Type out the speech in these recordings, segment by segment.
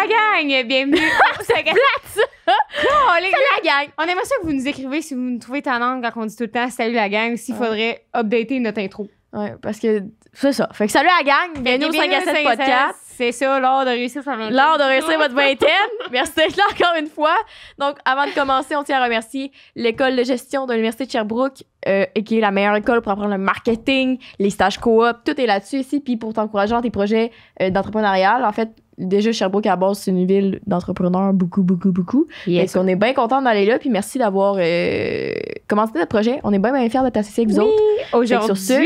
la gang! Bienvenue la gang! On aimerait ça que vous nous écrivez si vous nous trouvez tannant, quand on dit tout le temps salut la gang, s'il faudrait updater notre intro. Ouais, parce que c'est ça. Fait que salut la gang, bienvenue au 5 à podcast. C'est ça, l'heure de réussir sa vingtaine. L'heure de réussir votre vingtaine. Merci d'être là encore une fois. Donc, avant de commencer, on tient à remercier l'école de gestion de l'Université de Sherbrooke, euh, qui est la meilleure école pour apprendre le marketing, les stages coop, tout est là-dessus ici. Puis pour t'encourager dans tes projets euh, d'entrepreneuriat, en fait, déjà, Sherbrooke, à base, c'est une ville d'entrepreneurs, beaucoup, beaucoup, beaucoup. Yes. on est bien content d'aller là, puis merci d'avoir euh, commencé notre projet. On est bien, bien fiers de associés avec vous autres. Aujourd'hui. Sur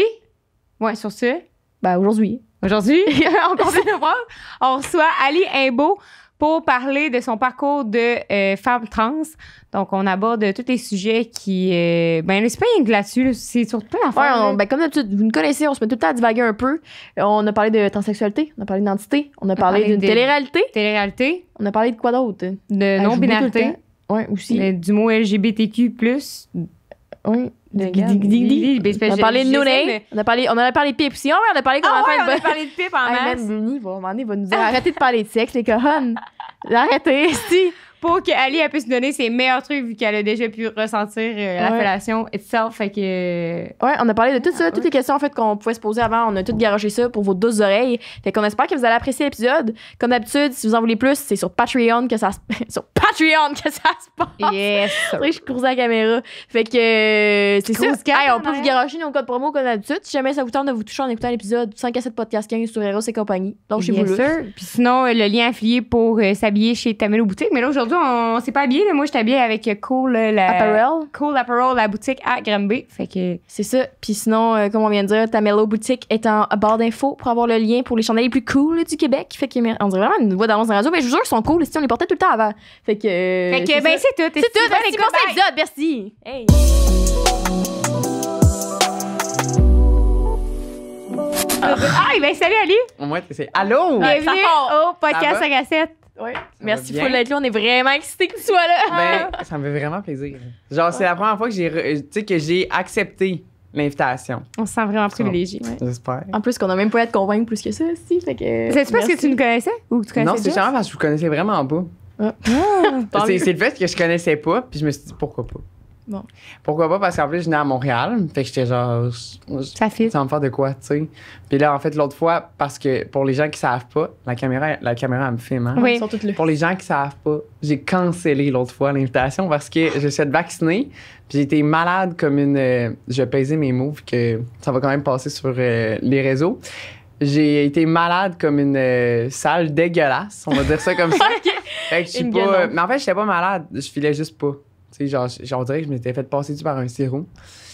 ouais, sur ce. Bah aujourd'hui. Aujourd'hui, on une fois On reçoit Ali Imbo pour parler de son parcours de euh, femme trans. Donc, on aborde tous les sujets qui. Euh, ben, c'est pas une que là-dessus, c'est surtout plein d'affaires. Ouais, ben, comme d'habitude, vous nous connaissez, on se met tout le temps à divaguer un peu. On a parlé de transsexualité, on a parlé d'identité, on a parlé, d'une télé-réalité. Télé-réalité. On a parlé de quoi d'autre De non-binarité. Oui, aussi. du mot LGBTQ. Oui. Ben, on a parlé de Nouné, on a parlé, on a parlé de pipe. Si on a parlé comment ah faire. On a parlé de pipe en masse. Même va nous dire arrêtez de parler de sexe, les cojones. Arrêtez, si pour qu'Ali elle puisse donner ses meilleurs trucs vu qu'elle a déjà pu ressentir euh, l'appellation et la fellation Fait que... Euh, ouais, on a parlé de tout ça, toutes les questions en fait qu'on pouvait se poser avant. On a tout garagé ça pour vos deux oreilles. Fait qu'on espère que vous allez apprécier l'épisode. Comme d'habitude, si vous en voulez plus, c'est sur Patreon que ça se... sur Patreon que ça se passe. Yes! je cours à la caméra. Fait que euh, c'est ça. on peut vous hein. garocher nos codes promo comme d'habitude. Si jamais ça vous tente de vous toucher en écoutant l'épisode 5 à 7 podcast 15 sur Eros et compagnie. Donc, chez vous Puis sinon, le lien affilié pour s'habiller chez Tamelo Boutique. Mais là, aujourd'hui, on s'est pas habillé. Moi, j'étais habillée avec Cool euh, la, Apparel. Cool Apparel, la boutique à Granby. Fait que. C'est ça. Puis sinon, euh, comme on vient de dire, ta Mello boutique est en barre d'infos pour avoir le lien pour les chandelles les plus cool du Québec. Fait que, on dirait vraiment une voix d'annonce de radio. Mais je vous jure, ils sont cool. on les portait tout le temps avant. Fait que. Euh, fait que, ben, c'est tout. C'est tout. Merci pour cet épisode. Merci. Hey. Ah, ben salut Ali! Au moins, c'est allô! Bienvenue au podcast à cassette! Merci pour d'être là. On est vraiment excités que tu sois là. Ben, ça me fait vraiment plaisir. Genre, c'est la première fois que j'ai, euh, que j'ai accepté l'invitation. On se sent vraiment privilégié. Ouais. J'espère. En plus, qu'on n'a même pas à te convaincre plus que ça, aussi. C'est-tu parce que tu nous connaissais ou tu connaissais Non, c'est genre parce que je vous connaissais vraiment pas. Ah. c'est, le fait que je connaissais pas, puis je me suis dit pourquoi pas. Pourquoi pas? Parce qu'en plus, je venais à Montréal. Fait que j'étais genre. ça me faire de quoi, tu sais? Puis là, en fait, l'autre fois, parce que pour les gens qui savent pas, la caméra, la caméra, elle me filme. Hein. Oui. Pour les gens qui savent pas, j'ai cancellé l'autre fois l'invitation parce que je suis vacciner. Puis j'étais malade comme une. Je euh, je pesais mes mots, que ça va quand même passer sur euh, les réseaux. J'ai été malade comme une euh, salle dégueulasse. On va dire ça comme ça. je pas. Mais en fait, n'étais pas malade. Je filais juste pas c'est genre, genre, on dirait que je m'étais fait passer dessus par un sirop.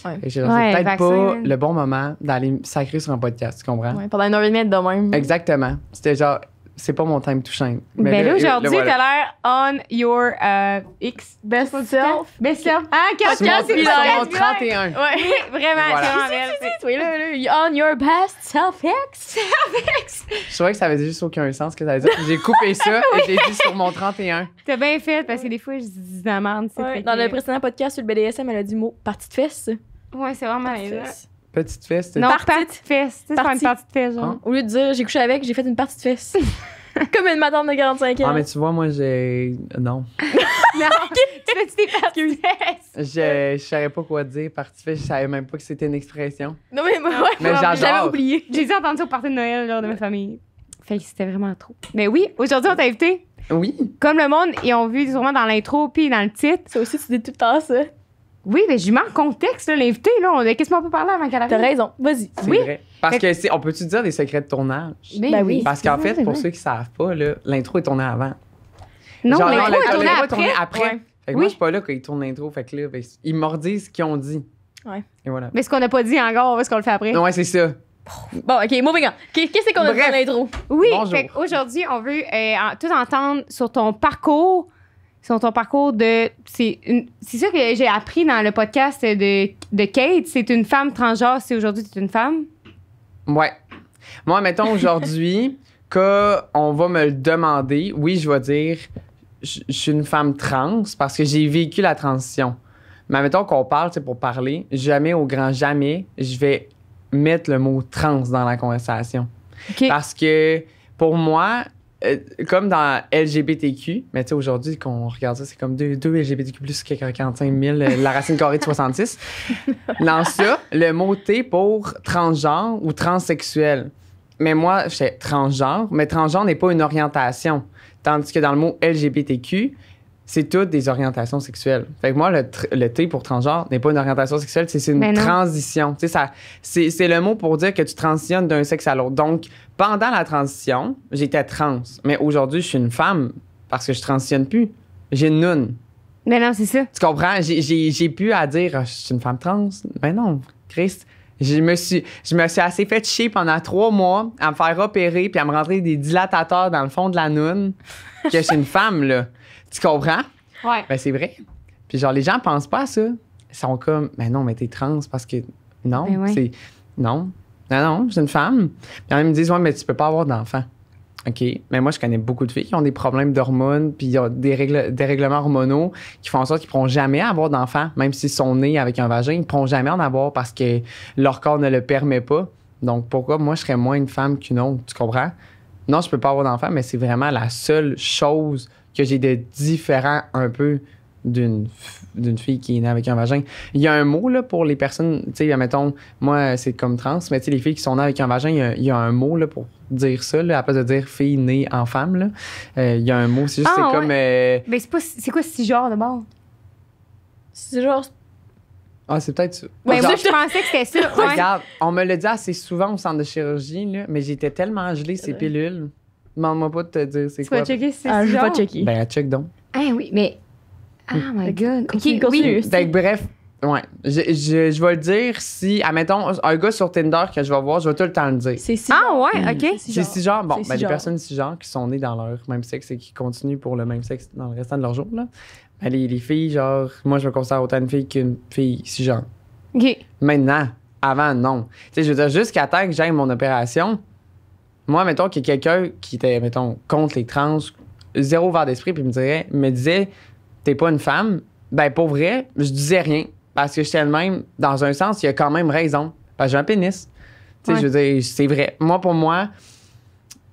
Ouais. Et j'ai ouais, peut-être pas le bon moment d'aller sacrer sur un podcast, tu comprends? Ouais, pendant une heure et demie de même. Exactement. C'était genre, c'est pas mon time to shine. Mais ben là, aujourd'hui, voilà. t'as l'air on your euh, X best self. Best self. Ah, c'est ah, mon 31. Ouais, vraiment, c'est vraiment belle. Oui, là, on your best self X. Self X. Je trouvais que ça avait juste aucun sens que ça veut dire. J'ai coupé ça et j'ai dit sur mon 31. T'as bien fait parce que des fois, je dis la Ouais, dans le précédent podcast sur le BDSM, elle a dit mot partie de fesse. Ouais, c'est vraiment bien. Petite fesse. Non, partie, de fesse. C'est pas une partie de fesse, genre. Ah. Au lieu de dire j'ai couché avec, j'ai fait une partie de fesse. Comme une madame de 45 ans. Ah, mais tu vois, moi, j'ai. Non. non, tu fais-tu des parties Je, je savais pas quoi dire, partie de fesse. Je savais même pas que c'était une expression. Non, mais moi, j'avais oublié. J'ai entendu au parti de Noël, genre, de ma famille. Fait que c'était vraiment trop. Mais oui, aujourd'hui, on t'a invité. Oui. Comme le monde, ils ont vu sûrement dans l'intro puis dans le titre. Ça aussi, tu dis tout le temps ça. Oui, mais je mets en contexte, l'invité, là. On a peut parler parlé avant qu'elle arrive. T'as raison. Vas-y. oui. vrai. Parce que, on peut-tu dire des secrets de tournage? Ben, ben oui. Parce qu'en fait, pour ceux qui savent pas, l'intro est tournée avant. Non, mais l'intro, est tournée après. oui. moi, je suis pas là quand ils tournent l'intro. Fait que là, ben, ils mordisent ce qu'ils ont dit. Ouais. Et voilà. Mais ce qu'on n'a pas dit encore, est-ce qu'on le fait après? Non, ouais, c'est ça. Bon, OK, moving on. Qu'est-ce qu'on a fait dit dans l'intro? Oui, aujourd'hui, on veut euh, tout entendre sur ton parcours sur ton parcours de. C'est ça que j'ai appris dans le podcast de, de Kate. C'est une femme transgenre si aujourd'hui tu une femme. Ouais. Moi, mettons aujourd'hui, qu'on va me le demander, oui, je vais dire, je, suis une femme trans parce que j'ai vécu la transition. Mais mettons qu'on parle, c'est pour parler, jamais au grand jamais, je vais mettre le mot trans dans la conversation. Parce que pour moi, euh, comme dans LGBTQ, mais tu sais, aujourd'hui, qu'on regarde ça, c'est comme deux, LGBTQ plus que 45 000, euh, la racine carrée de 66. Dans ça, le mot T pour transgenre ou transsexuel. Mais moi, je j'étais transgenre, mais transgenre n'est pas une orientation. Tandis que dans le mot LGBTQ, c'est toutes des orientations sexuelles. Fait que moi, le, le T pour transgenre n'est pas une orientation sexuelle, c'est une ben transition. C'est c'est le mot pour dire que tu transitionnes d'un sexe à l'autre. Donc, pendant la transition, j'étais trans. Mais aujourd'hui, je suis une femme parce que je transitionne plus. J'ai une nune Mais ben non, c'est ça. Tu comprends? J'ai pu à dire, ah, je suis une femme trans. Mais ben non, Christ. Je me, suis, je me suis assez fait chier pendant trois mois à me faire opérer puis à me rentrer des dilatateurs dans le fond de la noune que je suis une femme, là. Tu comprends? Oui. Ben, c'est vrai. Puis genre, les gens pensent pas à ça. Ils sont comme, mais non, mais t'es trans parce que. Non, ben c'est. Non. Non, non, je suis une femme. Puis ils me disent, ouais, mais tu peux pas avoir d'enfants OK. Mais moi, je connais beaucoup de filles qui ont des problèmes d'hormones, puis il y a des, règles, des règlements hormonaux qui font en sorte qu'ils ne pourront jamais avoir d'enfants, même s'ils sont nés avec un vagin, ils ne pourront jamais en avoir parce que leur corps ne le permet pas. Donc, pourquoi moi, je serais moins une femme qu'une autre? Tu comprends? Non, je ne peux pas avoir d'enfant, mais c'est vraiment la seule chose que j'ai des différent un peu d'une d'une fille qui est née avec un vagin. Il y a un mot là, pour les personnes, tu sais, mettons, moi c'est comme trans, mais tu sais, les filles qui sont nées avec un vagin, il y a, un mot pour dire ça, là, à place de dire fille née en femme. Euh, il y a un mot, c'est juste, ah, c'est comme. Mais euh, ben, c'est, quoi ce genre de mot? C'est genre. Ah, c'est peut-être ça. moi, je pensais que c'était ça. on me le dit assez souvent au centre de chirurgie, mais j'étais tellement gelée ces pilules. Demande-moi pas de te dire c'est quoi. Tu vas checker si c'est ah, Je vais checker. Ben, check donc. Ah oui, mais. Ah oh my God. Ok, continue. Ben, fait que, bref, ouais. Je, je, vais le dire si, admettons, un gars sur Tinder que je vais voir, je vais tout le temps le dire. C'est si. Ah ouais, hmm. ok. C'est si genre. Bon, ben, des personnes si genre qui sont nées dans leur même sexe et qui continuent pour le même sexe dans le restant de leur jour, là. Ben, les, filles, genre, moi, je me considère autant une fille qu'une fille si genre. Ok. Maintenant, avant, non. Tu sais, je veux dire, jusqu'à temps que j'aime mon opération moi, mettons qu'il y a quelqu'un qui était, mettons, contre les trans, zéro verre d'esprit, puis me dirait, me disait, t'es pas une femme, ben pour vrai, je disais rien. Parce que j'étais le même, dans un sens, il y a quand même raison. Parce que j'ai un pénis. Tu sais, je veux dire, c'est vrai. Moi, pour moi,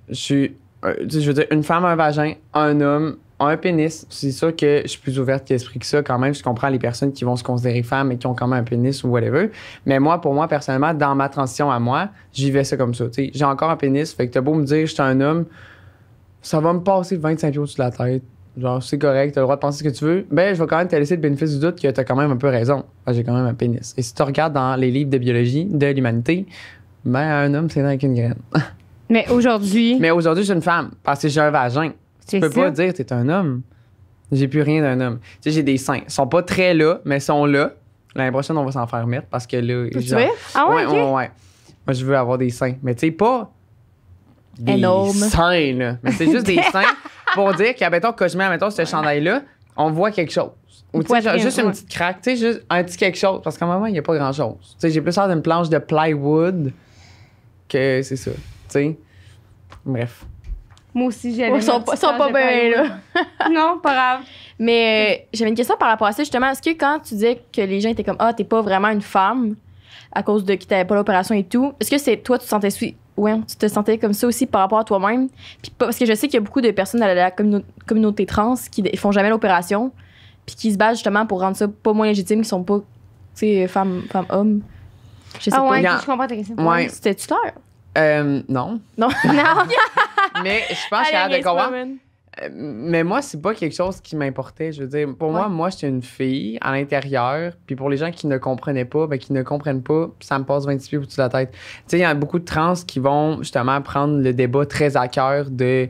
je suis, euh, je veux dire, une femme, un vagin, un homme, un pénis. C'est sûr que je suis plus ouverte d'esprit que ça quand même. Je comprends les personnes qui vont se considérer femmes et qui ont quand même un pénis ou whatever. Mais moi, pour moi, personnellement, dans ma transition à moi, j'y vais ça comme ça. J'ai encore un pénis, fait que t'as beau me dire je suis un homme, ça va me passer 25 jours sur la tête. Genre, c'est correct, t'as le droit de penser ce que tu veux. Ben, je vais quand même te laisser le bénéfice du doute que t'as quand même un peu raison. J'ai quand même un pénis. Et si tu regardes dans les livres de biologie de l'humanité, ben, un homme, c'est dans une graine. Mais aujourd'hui. Mais aujourd'hui, je une femme parce que j'ai un vagin. Je peux pas dire que t'es un homme. J'ai plus rien d'un homme. Tu sais, j'ai des seins. Ils sont pas très là, mais ils sont là. L'année prochaine, on va s'en faire mettre parce que là. ah ouais, ouais, ouais, Moi, je veux avoir des seins. Mais tu sais, pas des seins, là. Mais c'est juste des seins pour dire que, mettons, quand je mets, mettons, ce chandail-là, on voit quelque chose. Ou juste une petite craque, tu sais, juste un petit quelque chose. Parce qu'à un moment, il n'y a pas grand-chose. Tu sais, j'ai plus l'air d'une planche de plywood que c'est ça. Tu sais. Bref. Moi aussi, j'avais. Oh, ils sont, pas, bien, là. non, pas grave. Mais euh, j'avais une question par rapport à ça, justement. Est-ce que quand tu dis que les gens étaient comme Ah, t'es pas vraiment une femme à cause de que t'avais pas l'opération et tout, est-ce que c'est toi, tu te sentais. tu te sentais comme ça aussi par rapport à toi-même. Puis, parce que je sais qu'il y a beaucoup de personnes dans la communauté trans qui font jamais l'opération, puis qui se battent justement pour rendre ça pas moins légitime, qui sont pas, tu sais, femmes, femmes, hommes. ah ouais, je comprends ta question. C'était tuteur. Euh, non. Non. non. mais je pense qu'elle de comprendre. Euh, mais moi, c'est pas quelque chose qui m'importait. Je veux dire, pour moi, moi, j'étais une fille à l'intérieur. Puis pour les gens qui ne comprenaient pas, ben, qui ne comprennent pas, ça me passe 28 pieds au-dessus de la tête. Tu sais, il y a beaucoup de trans qui vont justement prendre le débat très à cœur de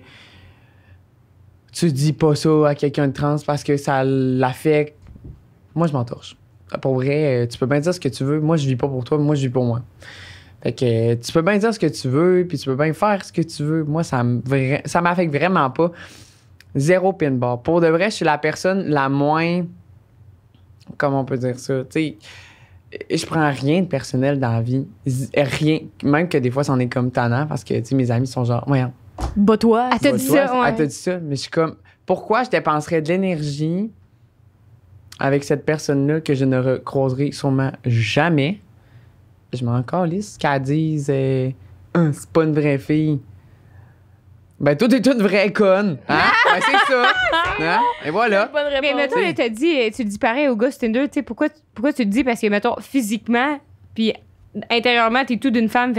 tu dis pas ça à quelqu'un de trans parce que ça l'affecte. Moi, je m'entorche. Pour vrai, euh, tu peux bien dire ce que tu veux. Moi, je vis pas pour toi, moi, je vis pour moi. Fait que tu peux bien dire ce que tu veux, puis tu peux bien faire ce que tu veux. Moi, ça ça m'affecte vraiment pas. Zéro pinball. Pour de vrai, je suis la personne la moins. Comment on peut dire ça? Tu sais, je prends rien de personnel dans la vie. Rien. Même que des fois, c'en est comme tannant parce que, tu sais, mes amis sont genre, voyons. Bah toi Elle t'a dit ça, ouais. Elle t'a dit ça. Mais je suis comme, pourquoi je dépenserais de l'énergie avec cette personne-là que je ne recroiserai sûrement jamais? je m'en calisse qu'elle disent euh, hein, c'est pas une vraie fille. Ben, toi, t'es une vraie conne. Hein? c'est ça. Hein? Et voilà. Mais mettons, elle t'a dit, euh, tu le dis pareil au gars Tinder, tu sais, pourquoi, pourquoi tu le dis? Parce que, mettons, physiquement, puis intérieurement, t'es tout d'une femme,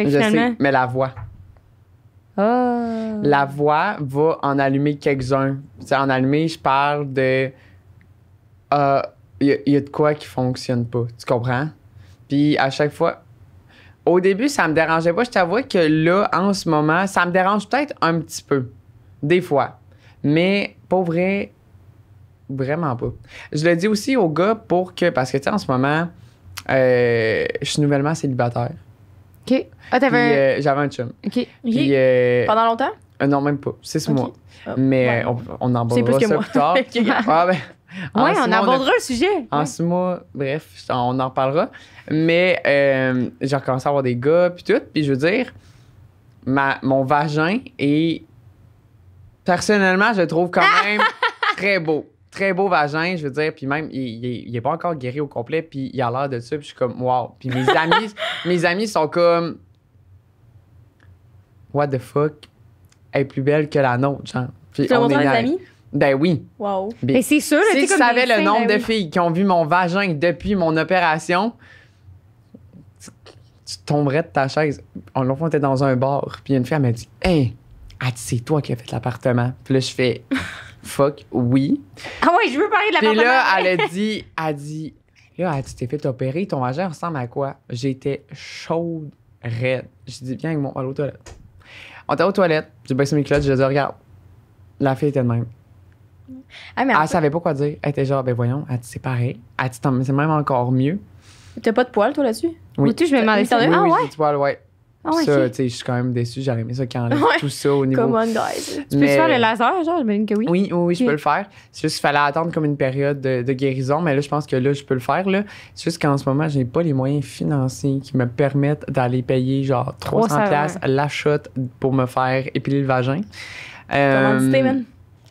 mais la voix. Ah. La voix va en allumer quelques-uns. en allumer, je parle de. Il ah, y, a de quoi qui fonctionne pas. Tu comprends? Puis à chaque fois, au début, ça me dérangeait pas. Je t'avoue que là, en ce moment, ça me dérange peut-être un petit peu, des fois. Mais pour vrai, vraiment pas. Je le dis aussi aux gars pour que, parce que tu sais, en ce moment, euh, je suis nouvellement célibataire. OK. Ah, t'avais. Euh, j'avais un chum. OK. Euh, Pendant longtemps? non, même pas. Six mois. Oh, mais on, en parlera plus ça plus tard. Oui, on abordera le sujet. En ce mois, bref, on en parlera. Mais euh, j'ai recommencé à avoir des gars, puis tout. Puis je veux dire, ma, mon vagin est. Personnellement, je le trouve quand même très beau. Très beau vagin, je veux dire. Puis même, il, il, est, pas encore guéri au complet, puis il a l'air de ça. Puis je suis comme, wow. Puis mes amis, mes amis sont comme. What the fuck? Elle est plus belle que la nôtre, genre. Puis on est là ben oui. Wow. Ben, Mais c'est sûr. Si tu savais le nombre ben de filles qui ont vu mon vagin depuis mon opération, tu, tomberais de ta chaise. On l'enfant était dans un bar, puis une fille m'a dit "Hey, c'est toi qui as fait l'appartement." Puis là je fais "Fuck, oui." Ah ouais, je veux parler de l'appartement. Puis là elle a dit elle dit "Là, tu t'es fait opérer, ton vagin ressemble à quoi J'étais chaude raide. Je dit "Viens avec moi, on va toilettes." On était aux toilettes, j'ai baissé mes clottes, j'ai dit "Regarde." La fille était de même. Ah, mais elle savait pas quoi dire. Elle était genre, ben voyons, elle te c'est pareil. c'est même encore mieux. T'as pas de poils, toi, là-dessus? Oui. tu, je me demandais ça. Oui, ah, ouais. j'ai du poil, ouais. Ah, ouais, ça, tu sais, je suis quand même déçue. J'aurais aimé ça quand enlève tout ça au niveau. Come on, guys. Tu peux faire le laser, genre, j'imagine que oui. Oui, oui, je peux le faire. C'est juste qu'il fallait attendre comme une période de, guérison, mais là, je pense que là, je peux le faire. Là. C'est juste qu'en ce moment, j'ai pas les moyens financiers qui me permettent d'aller payer, genre, 300$, 300 la shot pour me faire épiler le vagin. Euh, Comment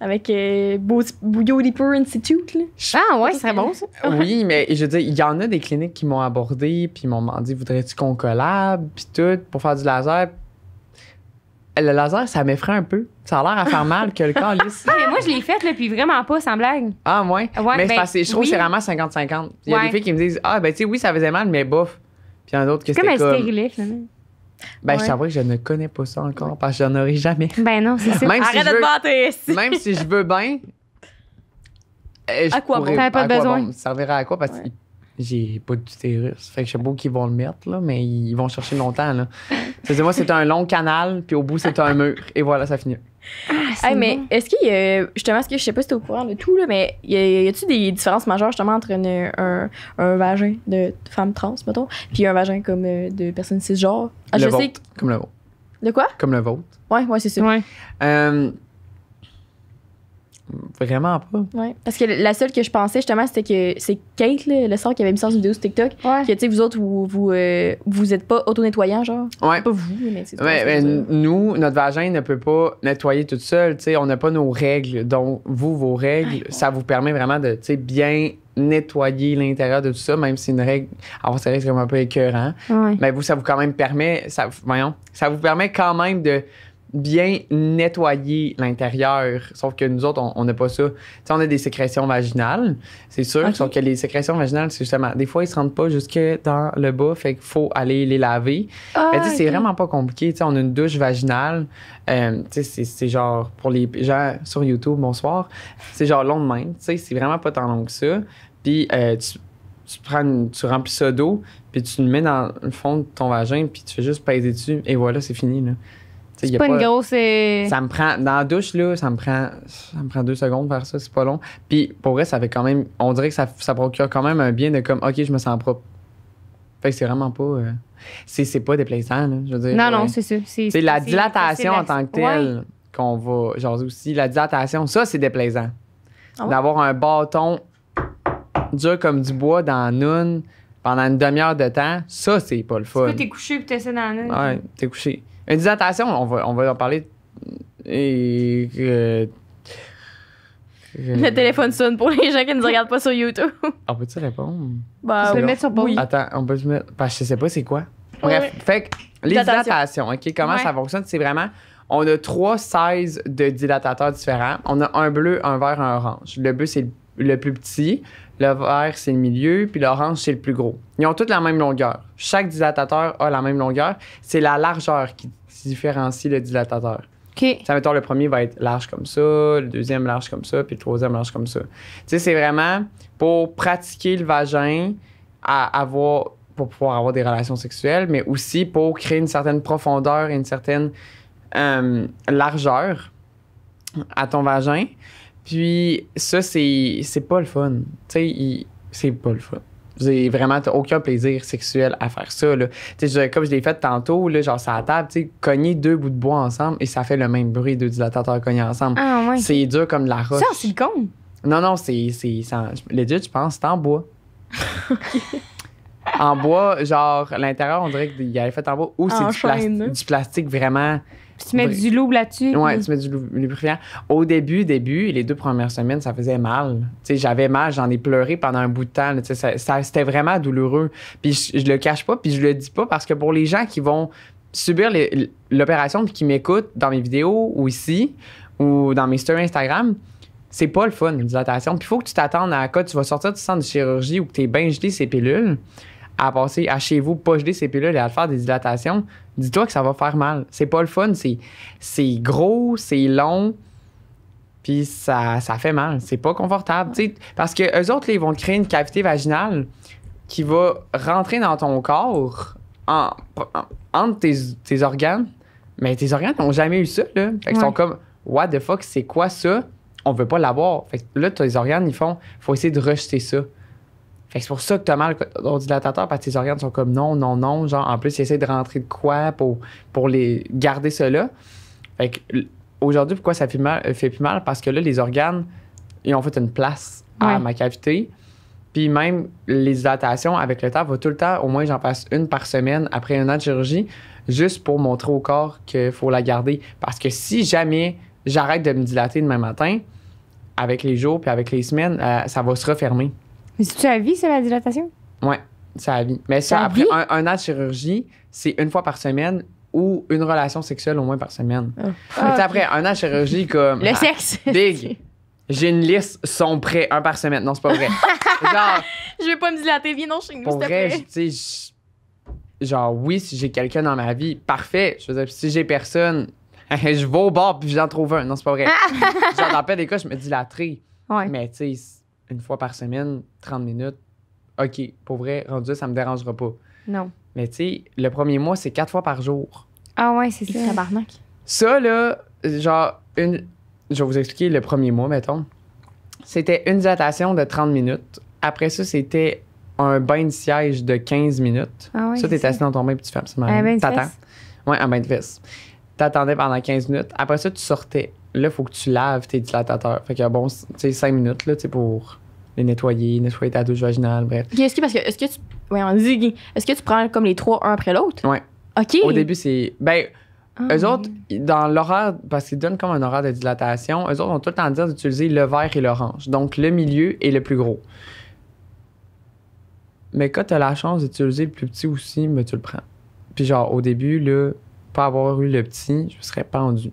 avec euh, Deeper Institute. Ah ouais, c'est bon ça. oui, mais je veux dire, il y en a des cliniques qui m'ont abordé, puis ils m'ont dit, voudrais-tu qu'on collab, puis tout, pour faire du laser. Le laser, ça m'effraie un peu. Ça a l'air à faire mal que le corps lisse. mais moi, je l'ai fait, là, puis vraiment pas, sans blague. Ah, moi? ouais mais ben, je trouve que c'est vraiment 50-50. Il y a des filles qui me disent Ah, ben, tu sais, oui, ça faisait mal, mais bof. Puis il y en a d'autres que c'est comme. comme... stérilet, ben, ouais. je t'avoue que je ne connais pas ça encore parce que j'en aurai jamais. Ben non, c'est ça. Arrête de te mentir. Même si je veux bien. Eh, à quoi bon? T'avais pas besoin. bon, ça servira à quoi? Parce que j'ai pas d'utérus. Fait que je sais pas où qu'ils vont le mettre, là, mais ils vont chercher longtemps. Là. cest moi, c'était un long canal, puis au bout, c'est un mur. Et voilà, ça finit. Ah, c'est mais est-ce qu'il y a, justement, ce que je sais pas si t'es au courant de tout, là, mais y a-tu des différences majeures, justement, entre un, un, vagin de femme trans, mettons, puis un vagin comme euh, de personne cisgenre? Ah, le vôtre, Comme le vôtre. De quoi? Comme le vôtre. Ouais, ouais, c'est sûr. Euh, Vraiment pas. Ouais. Parce que la seule que je pensais, justement, c'était que c'est Kate, le sort, qui avait mis ça sur une vidéo sur TikTok. Que, tu sais, vous autres, vous, vous, euh, êtes pas auto-nettoyant, genre. Ouais. Pas vous, mais Nous, notre vagin ne peut pas nettoyer tout seul. Tu sais, on n'a pas nos règles. Donc, vous, vos règles, ça vous permet vraiment de, bien nettoyer l'intérieur de tout ça, même si une règle, avoir ah, ça règles, c'est un peu écœurant. Mais vous, ça vous quand même permet, ça, voyons, ça vous permet quand même de bien nettoyer l'intérieur. Sauf que nous autres, on n'a pas ça. Tu on a des sécrétions vaginales, c'est sûr. Sauf que les sécrétions vaginales, c'est justement. Des fois, ils se rendent pas jusque dans le bas, fait qu'il faut aller les laver. Ah, c'est vraiment pas compliqué. Tu on a une douche vaginale. Euh, tu sais, c'est genre pour les gens sur YouTube, bonsoir. C'est genre long de Tu sais, c'est vraiment pas tant long que ça. Puis, euh, tu tu remplis ça d'eau, puis tu le mets dans le fond de ton vagin, puis tu fais juste peser dessus, et voilà, c'est fini. Là. C'est pas, une grosse. Euh, ça me prend. Dans la douche, là, ça me prend. Ça me prend deux secondes faire ça, c'est pas long. Puis pour vrai, ça fait quand même. On dirait que ça, procure quand même un bien de comme OK, je me sens propre. Fait que c'est vraiment pas. Euh, c'est pas déplaisant, là, je veux dire. Non, non, euh, c'est ça. C'est la dilatation en tant que telle qu'on va. Genre aussi, la dilatation, ça, c'est déplaisant. Ah D'avoir un bâton dur comme du bois dans une pendant une demi-heure de temps, ça, c'est pas le fun. Tu t'es couché puis t'essaies dans une. Ouais, t'es couché. Une dilatation, on va, on va en parler. Et. le téléphone sonne pour les gens qui ne regardent pas sur YouTube. On peut-tu répondre? Bah, on le mettre sur Oui. Attends, on peut se mettre. Parce que je sais pas c'est quoi. Bref, fait les dilatations, comment ça fonctionne? C'est vraiment. On a trois sizes de dilatateurs différents. On a un bleu, un vert, un orange. Le bleu, c'est le plus petit. Le vert, c'est le milieu. Puis l'orange, c'est le plus gros. Ils ont toutes la même longueur. Chaque dilatateur a la même longueur. C'est la largeur qui différencie le dilatateur. OK. Ça, le premier va être large comme ça, le deuxième large comme ça, puis le troisième large comme ça. Tu sais, c'est vraiment pour pratiquer le vagin à avoir pour pouvoir avoir des relations sexuelles, mais aussi pour créer une certaine profondeur et une certaine euh, largeur à ton vagin. Puis ça, c'est, c'est pas le fun. Tu sais, c'est pas le fun. J'ai vraiment aucun plaisir sexuel à faire ça. Là. comme je l'ai fait tantôt, là, genre, sur la table, cogner deux bouts de bois ensemble et ça fait le même bruit, deux dilatateurs cognés ensemble. Ah, c'est dur comme de la roche. C'est en silicone? Non, non, c'est. deux je pense, c'est en bois. En bois, genre, l'intérieur, on dirait qu'il avait fait en bois ou c'est du, du plastique vraiment puis tu mets du loup là-dessus. Oui, tu mets du loup lubrifiant. Au début, début, les deux premières semaines, ça faisait mal. j'avais mal, j'en ai pleuré pendant un bout de temps. c'était vraiment douloureux. Puis je, le cache pas, puis je le dis pas parce que pour les gens qui vont subir l'opération puis qui m'écoutent dans mes vidéos ou ici ou dans mes stories Instagram, c'est pas le fun, une dilatation. Puis il faut que tu t'attendes à quoi tu vas sortir du centre de chirurgie ou que tu es bien jeté ces pilules à passer à chez vous, pas des ces pilules et à faire des dilatations, dis-toi que ça va faire mal. C'est pas le fun, c'est gros, c'est long, puis ça, ça fait mal. C'est pas confortable. parce que autres, ils vont créer une cavité vaginale qui va rentrer dans ton corps en, entre tes, tes, organes. Mais tes organes n'ont jamais eu ça. Là. ils sont comme, what the fuck, c'est quoi ça? On veut pas l'avoir. Fait là, tes organes, ils font, faut essayer de rejeter ça c'est pour ça que tu as mal au dilatateur parce que tes organes sont comme non, non, non. Genre, en plus, ils essaient de rentrer de quoi pour, pour les garder cela. Fait aujourd'hui, pourquoi ça fait, mal, fait plus mal? Parce que là, les organes, ils ont fait une place à ma cavité. Puis même, les dilatations, avec le temps, va tout le temps, au moins j'en passe une par semaine après un an de chirurgie, juste pour montrer au corps qu'il faut la garder. Parce que si jamais j'arrête de me dilater demain matin, avec les jours puis avec les semaines, euh, ça va se refermer c'est-tu à vie, ça, la dilatation? Ouais, c'est à vie. Mais ça, après Un, an de chirurgie, c'est une fois par semaine ou une relation sexuelle au moins par semaine. Ah. Ah, après un an de chirurgie, comme. Le sexe! Big! J'ai une liste, sont prêts, un par semaine. Non, c'est pas vrai. genre. Je vais pas me dilater, viens non chez nous, Pour vrai, tu sais, genre, oui, si j'ai quelqu'un dans ma vie, parfait. Je veux dire, si j'ai personne, je vais au bar puis j'en trouve un. Non, c'est pas vrai. Ah. genre, dans des cas, je me dilaterai. Ouais. Mais tu une fois par semaine, 30 minutes, OK, pour vrai, rendu ça me dérangera pas. Non. Mais tu sais, le premier mois, c'est quatre fois par jour. Ah ouais, c'est ça, tabarnak. Ça, là, genre, une, je vais vous expliquer le premier mois, mettons. C'était une dilatation de 30 minutes. Après ça, c'était un bain de siège de 15 minutes. Ah ouais, ça, t'es assis dans ton bain et tu fais Un bain de un bain de fesses. T'attendais pendant 15 minutes. Après ça, tu sortais là, il faut que tu laves tes dilatateurs. Fait que bon, tu sais, cinq minutes, là, tu sais, pour les nettoyer, nettoyer ta douche vaginale, bref. est-ce que, tu. Ouais, est-ce que tu prends comme les trois un après l'autre? Ouais. OK. Au début, c'est. Ben, ah, eux autres, dans l'horaire, parce qu'ils donnent comme un horaire de dilatation, eux autres ont tout le temps dire d'utiliser le vert et l'orange. Donc, le milieu est le plus gros. Mais quand tu as la chance d'utiliser le plus petit aussi, mais tu le prends. Puis, genre, au début, là, pas avoir eu le petit, je serais pendu.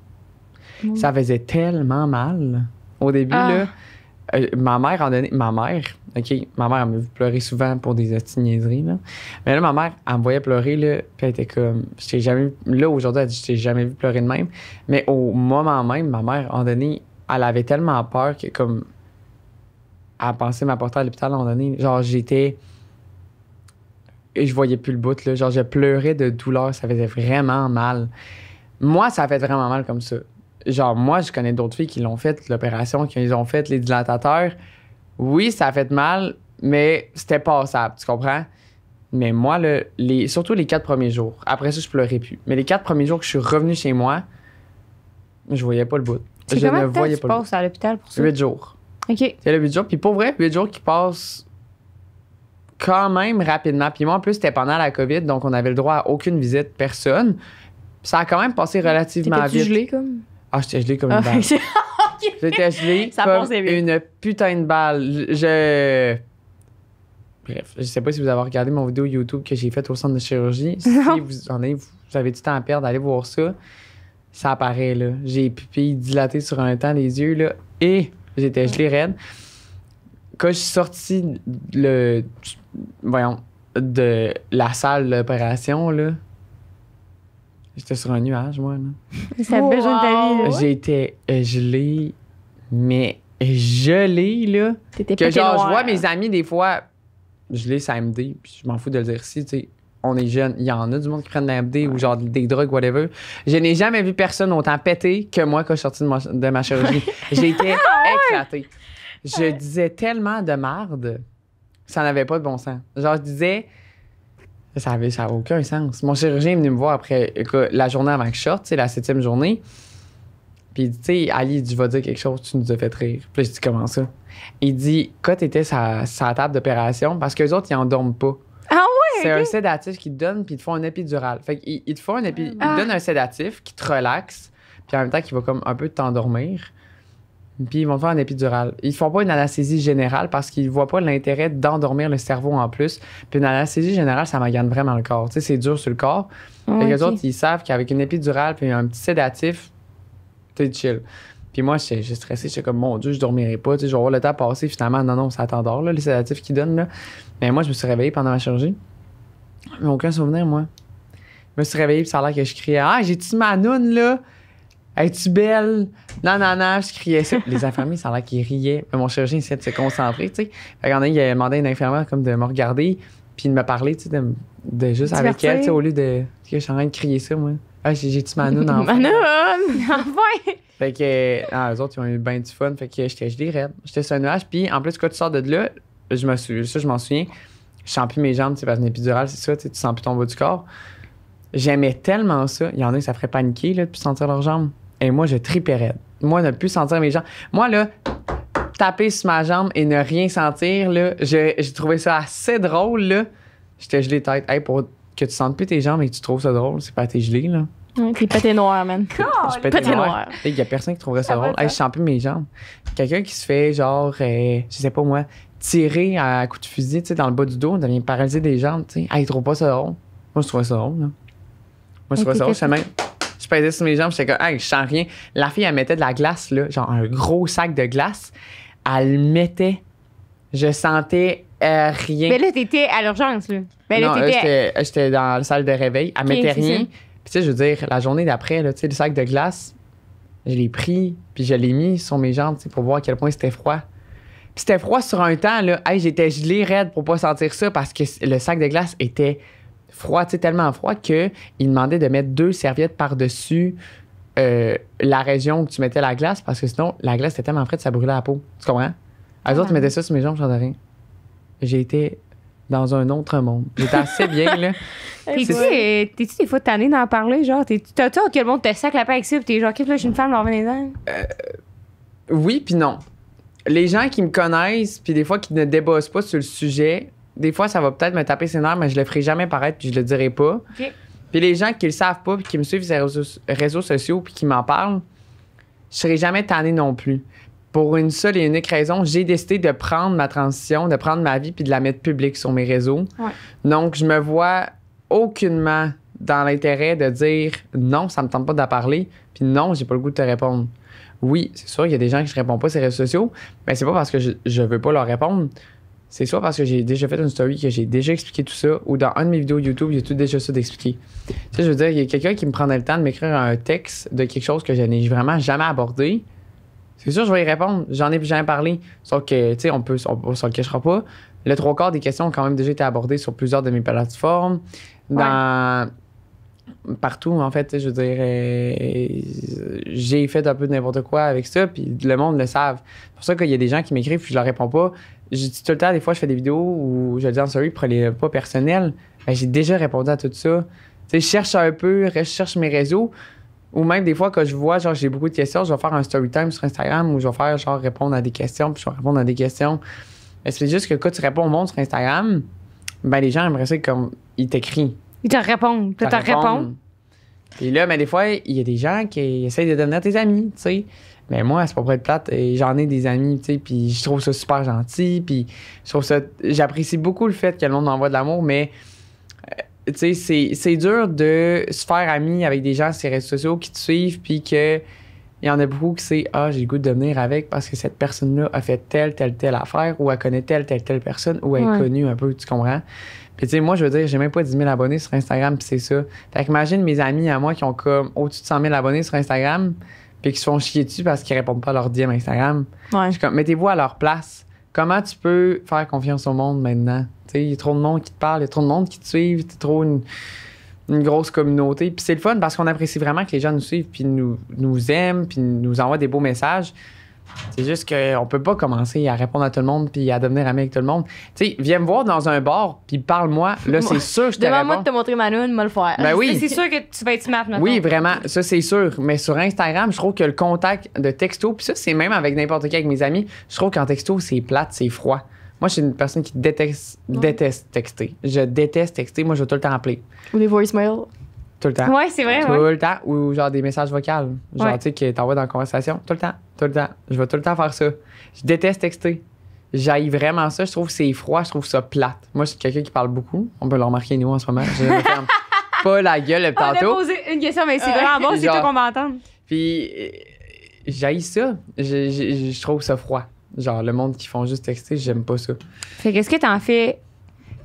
Ça faisait tellement mal au début. Ah. Euh, ma mère en donnait. Ma mère, OK, ma mère, vu pleurer souvent pour des niaiseries, Mais là, ma mère, elle me voyait pleurer, là, puis elle était comme. Je jamais Là, aujourd'hui, elle t'ai jamais vu pleurer de même. Mais au moment même, ma mère, en donné, elle avait tellement peur que, comme. Elle pensait m'apporter à l'hôpital, en donné. Genre, j'étais. Je voyais plus le bout, là. Genre, je pleurais de douleur. Ça faisait vraiment mal. Moi, ça fait vraiment mal comme ça genre, moi, je connais d'autres filles qui l'ont fait, l'opération, qui ont fait les dilatateurs. Oui, ça a fait mal, mais c'était passable, tu comprends? Mais moi, le les, surtout les quatre premiers jours, après ça, je pleurais plus. Mais les quatre premiers jours que je suis revenu chez moi, je voyais pas le bout. Je ne voyais pas. passes à l'hôpital pour ça? Huit jours. OK. C'est le huit jours. Puis pour vrai, huit jours qui passent quand même rapidement. Puis moi, en plus, c'était pendant la COVID, donc on avait le droit à aucune visite, personne. Ça a quand même passé relativement vite. gelé comme? Ah, j'étais gelé comme une ah, balle. J'étais gelé comme une putain de balle. Je... Bref, je sais pas si vous avez regardé mon vidéo YouTube que j'ai faite au centre de chirurgie. Si vous en avez, vous avez du temps à perdre, allez voir ça. Ça apparaît, là. J'ai pupilles dilatées sur un temps, les yeux, là. Et j'étais gelé raide. Quand je suis sorti le... Voyons, de la salle d'opération, là, J'étais sur un nuage, moi. Là. Ça de ta vie. J'ai été gelée, mais gelée, là. T'étais Que genre, je vois mes amis, des fois, gelée, ça MD, puis je m'en fous de le dire si, tu sais. On est jeune, il y en a du monde qui prennent de la ou genre des drogues, whatever. Je n'ai jamais vu personne autant péter que moi quand je suis sortie de ma, de ma chirurgie. J'étais ah éclatée. Je disais tellement de merde, ça n'avait pas de bon sens. Genre, je disais, ça n'a ça aucun sens. Mon chirurgien est venu me voir après la journée avant que je sorte, la septième journée. Puis, tu sais, Ali, tu vas dire quelque chose, tu nous as fait rire. Puis je dis, comment ça? Il dit, quand t'étais sa, sa table d'opération, parce que les autres, ils en dorment pas. Ah ouais? C'est un sédatif qu'ils te donnent, puis ils te font un épidural. Fait qu'ils ils te font un ah. un sédatif qui te relaxe, puis en même temps, qui va comme un peu t'endormir puis ils vont te faire un épidural. Ils font pas une anesthésie générale parce qu'ils voient pas l'intérêt d'endormir le cerveau en plus. Puis une anesthésie générale, ça magane vraiment le corps. Tu sais, c'est dur sur le corps. les autres, ils savent qu'avec une épidurale puis un petit sédatif, t'es chill. Puis moi, j'ai stressé, j'étais comme, mon Dieu, je dormirai pas. Tu sais, je vais voir le temps passer. Finalement, non, non, ça t'endort, là, les sédatifs qu'ils donnent. Là. Mais moi, je me suis réveillée pendant ma chirurgie. Mais aucun souvenir, moi. Je me suis réveillée, puis ça a l'air que je criais, ah, j'ai-tu ma là? Es-tu belle? Non, non, non, je criais ça. Les infirmiers, ça a l'air qu'ils riaient. Mais mon chirurgien essayait de se concentrer, tu sais. Fait il a demandé à une infirmière comme de me regarder, puis de me parler, tu sais, de, juste avec elle, au lieu de. Je suis en train de crier ça, moi. Ah, j'ai-tu Manon en Manon! Enfin! Fait que, euh, ah, eux autres, ils ont eu bien du fun. Fait que j'étais gelé raide. J'étais sur un nuage, puis en plus, quand tu sors de là, je me ça, je m'en souviens, je sens plus mes jambes, tu sais, parce que c'est ça, tu sens plus ton bas du corps. J'aimais tellement ça. Il y en a qui ça ferait paniquer, là, de sentir leurs jambes. Et moi, je triperais. Moi, ne plus sentir mes jambes. Moi, là, taper sur ma jambe et ne rien sentir, là, j'ai trouvé ça assez drôle, là. J'étais gelé tête. Hey, pour que tu sentes plus tes jambes et que tu trouves ça drôle, c'est pas tes gelées, là. t'es pété noir, man. Je pété noir. Il y a personne qui trouverait ça, drôle. Hey, je sens plus mes jambes. Quelqu'un qui se fait, genre, euh, je sais pas moi, tirer à coup de fusil, tu sais, dans le bas du dos, on devient paralysé des jambes, tu sais. Hey, il trouve pas ça drôle. Moi, je trouve ça drôle, là. Moi, je trouve ça drôle je pesais sur mes jambes, j'étais comme, hey, je sens rien. La fille, elle mettait de la glace, là, genre un gros sac de glace. Elle mettait. Je sentais euh, rien. Mais là, t'étais à l'urgence, là. Mais là, j'étais dans la salle de réveil. Elle mettait rien. Puis, tu sais, je veux dire, la journée d'après, tu sais, le sac de glace, je l'ai pris, puis je l'ai mis sur mes jambes, pour voir à quel point c'était froid. Puis c'était froid sur un temps, là. Hey, j'étais gelé raide pour pas sentir ça parce que le sac de glace était froid, tellement froid que demandait de mettre deux serviettes par-dessus euh, la région où tu mettais la glace parce que sinon, la glace était tellement froide ça brûlait la peau. Tu comprends? À eux autres, ils ça sur mes jambes, j'en rien. J'ai été dans un autre monde. J'étais assez bien, là. T'es-tu des fois tanné d'en parler? Genre, t'as-tu que le monde te sac la paix avec ça? pis t'es genre, là, je suis une femme, dans en Euh, oui, puis non. Les gens qui me connaissent, puis des fois qui ne débossent pas sur le sujet, des fois, ça va peut-être me taper ses nerfs, mais je le ferai jamais paraître puis je le dirai pas. Puis les gens qui le savent pas puis qui me suivent sur les réseaux, sociaux puis qui m'en parlent, je serai jamais tanné non plus. Pour une seule et unique raison, j'ai décidé de prendre ma transition, de prendre ma vie puis de la mettre publique sur mes réseaux. Donc, je me vois aucunement dans l'intérêt de dire non, ça me tente pas d'en parler, puis non, j'ai pas le goût de te répondre. Oui, c'est sûr, qu'il y a des gens qui ne répondent pas sur les réseaux sociaux, mais c'est pas parce que je, je veux pas leur répondre, c'est soit parce que j'ai déjà fait une story que j'ai déjà expliqué tout ça, ou dans une de mes vidéos YouTube, j'ai tout déjà ça d'expliquer. Tu sais, je veux dire, il y a quelqu'un qui me prendrait le temps de m'écrire un texte de quelque chose que je n'ai vraiment jamais abordé. C'est sûr, je vais y répondre. J'en ai jamais parlé. Sauf que, tu sais, on peut, on, s'en le cachera pas. Le trois quarts des questions ont quand même déjà été abordées sur plusieurs de mes plateformes. Dans partout, en fait. Je veux dire, euh, j'ai fait un peu n'importe quoi avec ça, puis le monde le savent. C'est pour ça qu'il y a des gens qui m'écrivent, puis je leur réponds pas. Je dis tout le temps, des fois, je fais des vidéos où je dis en story, prenez pas personnel. Ben, j'ai déjà répondu à tout ça. je cherche un peu, je cherche mes réseaux. Ou même des fois, quand je vois, genre, j'ai beaucoup de questions, je vais faire un story time sur Instagram où je vais faire, genre, répondre à des questions, puis je vais répondre à des questions. c'est juste que quand tu réponds au monde sur Instagram, ben, les gens aimeraient ça comme, ils t'écrivent. Ils te répondent. Ils te répondent. là, mais ben, des fois, il y a des gens qui essayent de devenir tes amis, tu sais. Mais moi, c'est pas pour être plate. j'en ai des amis, tu sais, puis je trouve ça super gentil. Puis je trouve ça. J'apprécie beaucoup le fait que le envoie de l'amour, mais. Euh, tu sais, c'est dur de se faire ami avec des gens sur les réseaux sociaux qui te suivent, puis que il y en a beaucoup qui c'est ah j'ai le goût de venir avec parce que cette personne-là a fait telle telle telle affaire ou elle connaît telle telle telle personne ou elle est connue un peu tu comprends puis, tu sais, moi, je veux dire, j'ai même pas 10 000 abonnés sur Instagram, puis c'est ça. Fait qu'imagine mes amis à moi qui ont comme au-dessus de 100 000 abonnés sur Instagram, puis qui se font chier dessus parce qu'ils répondent pas à leur DM Instagram. Je mettez-vous à leur place. Comment tu peux faire confiance au monde maintenant? Tu sais, il y a trop de monde qui te parle, il y a trop de monde qui te suivent, t'es trop une, grosse communauté. Puis c'est le fun parce qu'on apprécie vraiment que les gens nous suivent, puis nous, nous aiment, puis nous envoient des beaux messages. C'est juste qu'on peut pas commencer à répondre à tout le monde puis à devenir ami avec tout le monde. Tu sais, viens me voir dans un bar puis parle-moi. Là, c'est sûr que je te Demande-moi de te montrer Manon, me le faire. Ben oui. C'est sûr que tu vas être maintenant. Oui, vraiment. Ça, c'est sûr. Mais sur Instagram, je trouve que le contact de texto, puis ça, c'est même avec n'importe qui, avec mes amis, je trouve qu'en texto, c'est plate, c'est froid. Moi, je suis une personne qui déteste, déteste texter. Je déteste texter. Moi, je veux tout le temps appeler. Ou des voicemails. Tout le temps. Oui, c'est vrai. Tout le temps. Ou genre des messages vocaux. Genre, tu sais, que t'envoies dans la conversation. Tout le temps. Tout le temps. Je vais tout le temps faire ça. Je déteste texter. J'aille vraiment ça. Je trouve que c'est froid. Je trouve ça plate. Moi, je suis quelqu'un qui parle beaucoup. On peut le remarquer, nous, en ce moment. Je pas la gueule tantôt. On a poser une question, mais c'est vraiment bon. C'est tout qu'on va entendre. Puis, j'aille ça. Je, trouve ça froid. Genre, le monde qui font juste texter, j'aime pas ça. Fait qu'est-ce que t'en fais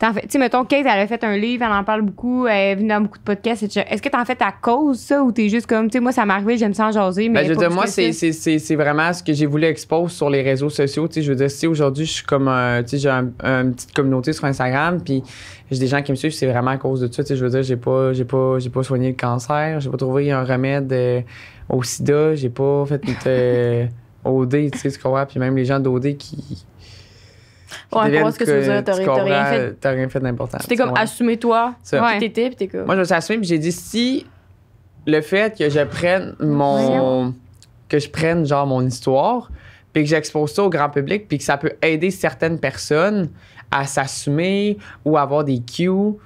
tu sais, mettons, Kate, elle a fait un livre, elle en parle beaucoup, elle est venue dans beaucoup de podcasts, Est-ce que t'en fais à cause, ça, ou t'es juste comme, tu sais, moi, ça m'est arrivé, j'aime ça en jaser, mais. Ben, je veux dire, moi, c'est, vraiment ce que j'ai voulu exposer sur les réseaux sociaux. Tu sais, je veux dire, si aujourd'hui, je suis comme, tu sais, j'ai une petite communauté sur Instagram, puis j'ai des gens qui me suivent, c'est vraiment à cause de ça. Tu sais, je veux dire, j'ai pas, j'ai pas, j'ai pas soigné le cancer, j'ai pas trouvé un remède euh, au sida, j'ai pas fait. Euh, OD, tu sais, ce qu'on puis même les gens d'OD qui, Ouais, pense que ce que, tu veux rien fait. rien fait d'important. C'était comme assumer-toi, tu t'étais, puis t'es comme. Moi, je me suis assumé, puis j'ai dit si le fait que je prenne mon. que je prenne, genre, mon histoire, puis que j'expose ça au grand public, puis que ça peut aider certaines personnes à s'assumer ou avoir des cues ou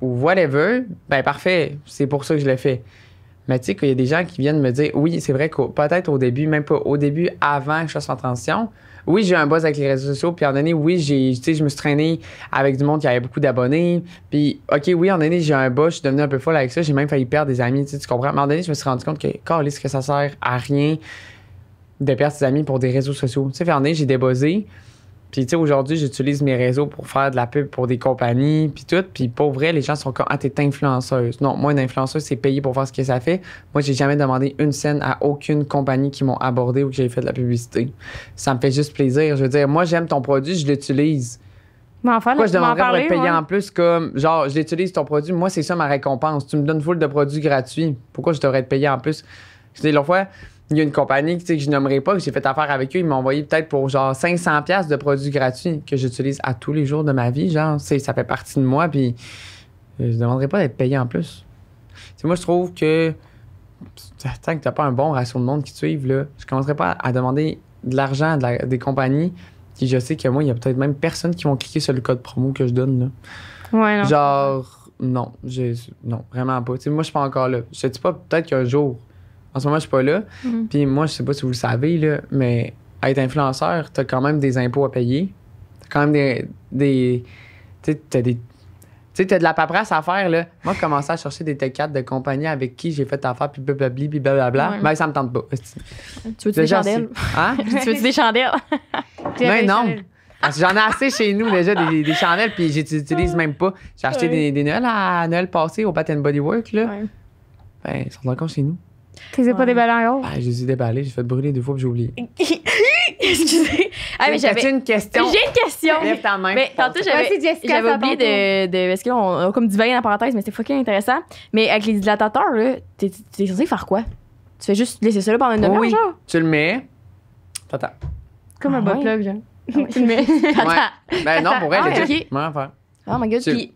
whatever, ben parfait, c'est pour ça que je l'ai fait. Mais tu sais qu'il y a des gens qui viennent me dire, oui, c'est vrai que peut-être au début, même pas au début, avant que je fasse en transition, oui, j'ai un buzz avec les réseaux sociaux. Puis en année, oui, j'ai, je me suis traîné avec du monde qui avait beaucoup d'abonnés. Puis, OK, oui, en année, j'ai un buzz. Je suis devenu un peu folle avec ça. J'ai même failli perdre des amis. Tu comprends? Mais en année, je me suis rendu compte que, ce que ça sert à rien de perdre ses amis pour des réseaux sociaux. Tu sais, en année, j'ai débuzzé tu sais, aujourd'hui, j'utilise mes réseaux pour faire de la pub pour des compagnies, puis tout. Puis, pour vrai, les gens sont comme, ah, t'es influenceuse. Non, moi, une influenceuse, c'est payer pour faire ce que ça fait. Moi, j'ai jamais demandé une scène à aucune compagnie qui m'ont abordé ou que j'ai fait de la publicité. Ça me fait juste plaisir. Je veux dire, moi, j'aime ton produit, je l'utilise. Enfin, Pourquoi je demanderais pour être payer en plus comme, genre, je l'utilise ton produit, moi, c'est ça ma récompense. Tu me donnes foule de produits gratuits. Pourquoi je devrais être payer en plus? Je dis, l'autre fois, il y a une compagnie que je nommerai pas, que j'ai fait affaire avec eux, ils m'ont envoyé peut-être pour genre 500 de produits gratuits que j'utilise à tous les jours de ma vie, genre, ça fait partie de moi puis euh, je demanderai pas d'être payé en plus. moi je trouve que tant que t'as pas un bon ratio de monde qui te suive là, je commencerai pas à, demander de l'argent de des compagnies qui je sais que moi il y a peut-être même personne qui vont cliquer sur le code promo que je donne là. Genre non, non, vraiment pas. moi je suis pas encore là. Je ne sais pas peut-être qu'un jour en ce moment, je suis pas là. Mm-hmm. Puis moi, je sais pas si vous le savez, là, mais être influenceur, tu as quand même des impôts à payer. as quand même des. des t'as des. Tu as t'as de la paperasse à faire, là. Moi, je commençais à chercher des T4 de compagnie avec qui j'ai fait affaire, puis puis blablabla. Mais Ben, ça me tente pas. Tu veux hein? des chandelles? Hein? tu veux des chandelles? Mais ah, non! J'en ai assez chez nous déjà des, chandelles, puis j'utilise même pas. J'ai acheté des, des Noël à Noël passé au Bat Body Work. Là. Ben, ils sont encore chez nous. Tu les as pas déballés encore? Ah, je les ai déballés, j'ai fait brûler deux fois que j'ai oublié. Excusez. Ah, une question. J'ai une question. Lève ta main. j'avais oublié de, de. Parce que là, on a comme divagué dans la parenthèse, mais c'était fucking intéressant. Mais avec les dilatateurs, là, t'es es censé faire quoi? Tu fais juste laisser ça là pendant une demi-heure, Tu le mets. T'attends. Comme un ah, bot plug, genre. tu le mets. Attends. Ouais. Ben non, pour elle, j'ai dit. Comment faire? Oh my god. Puis,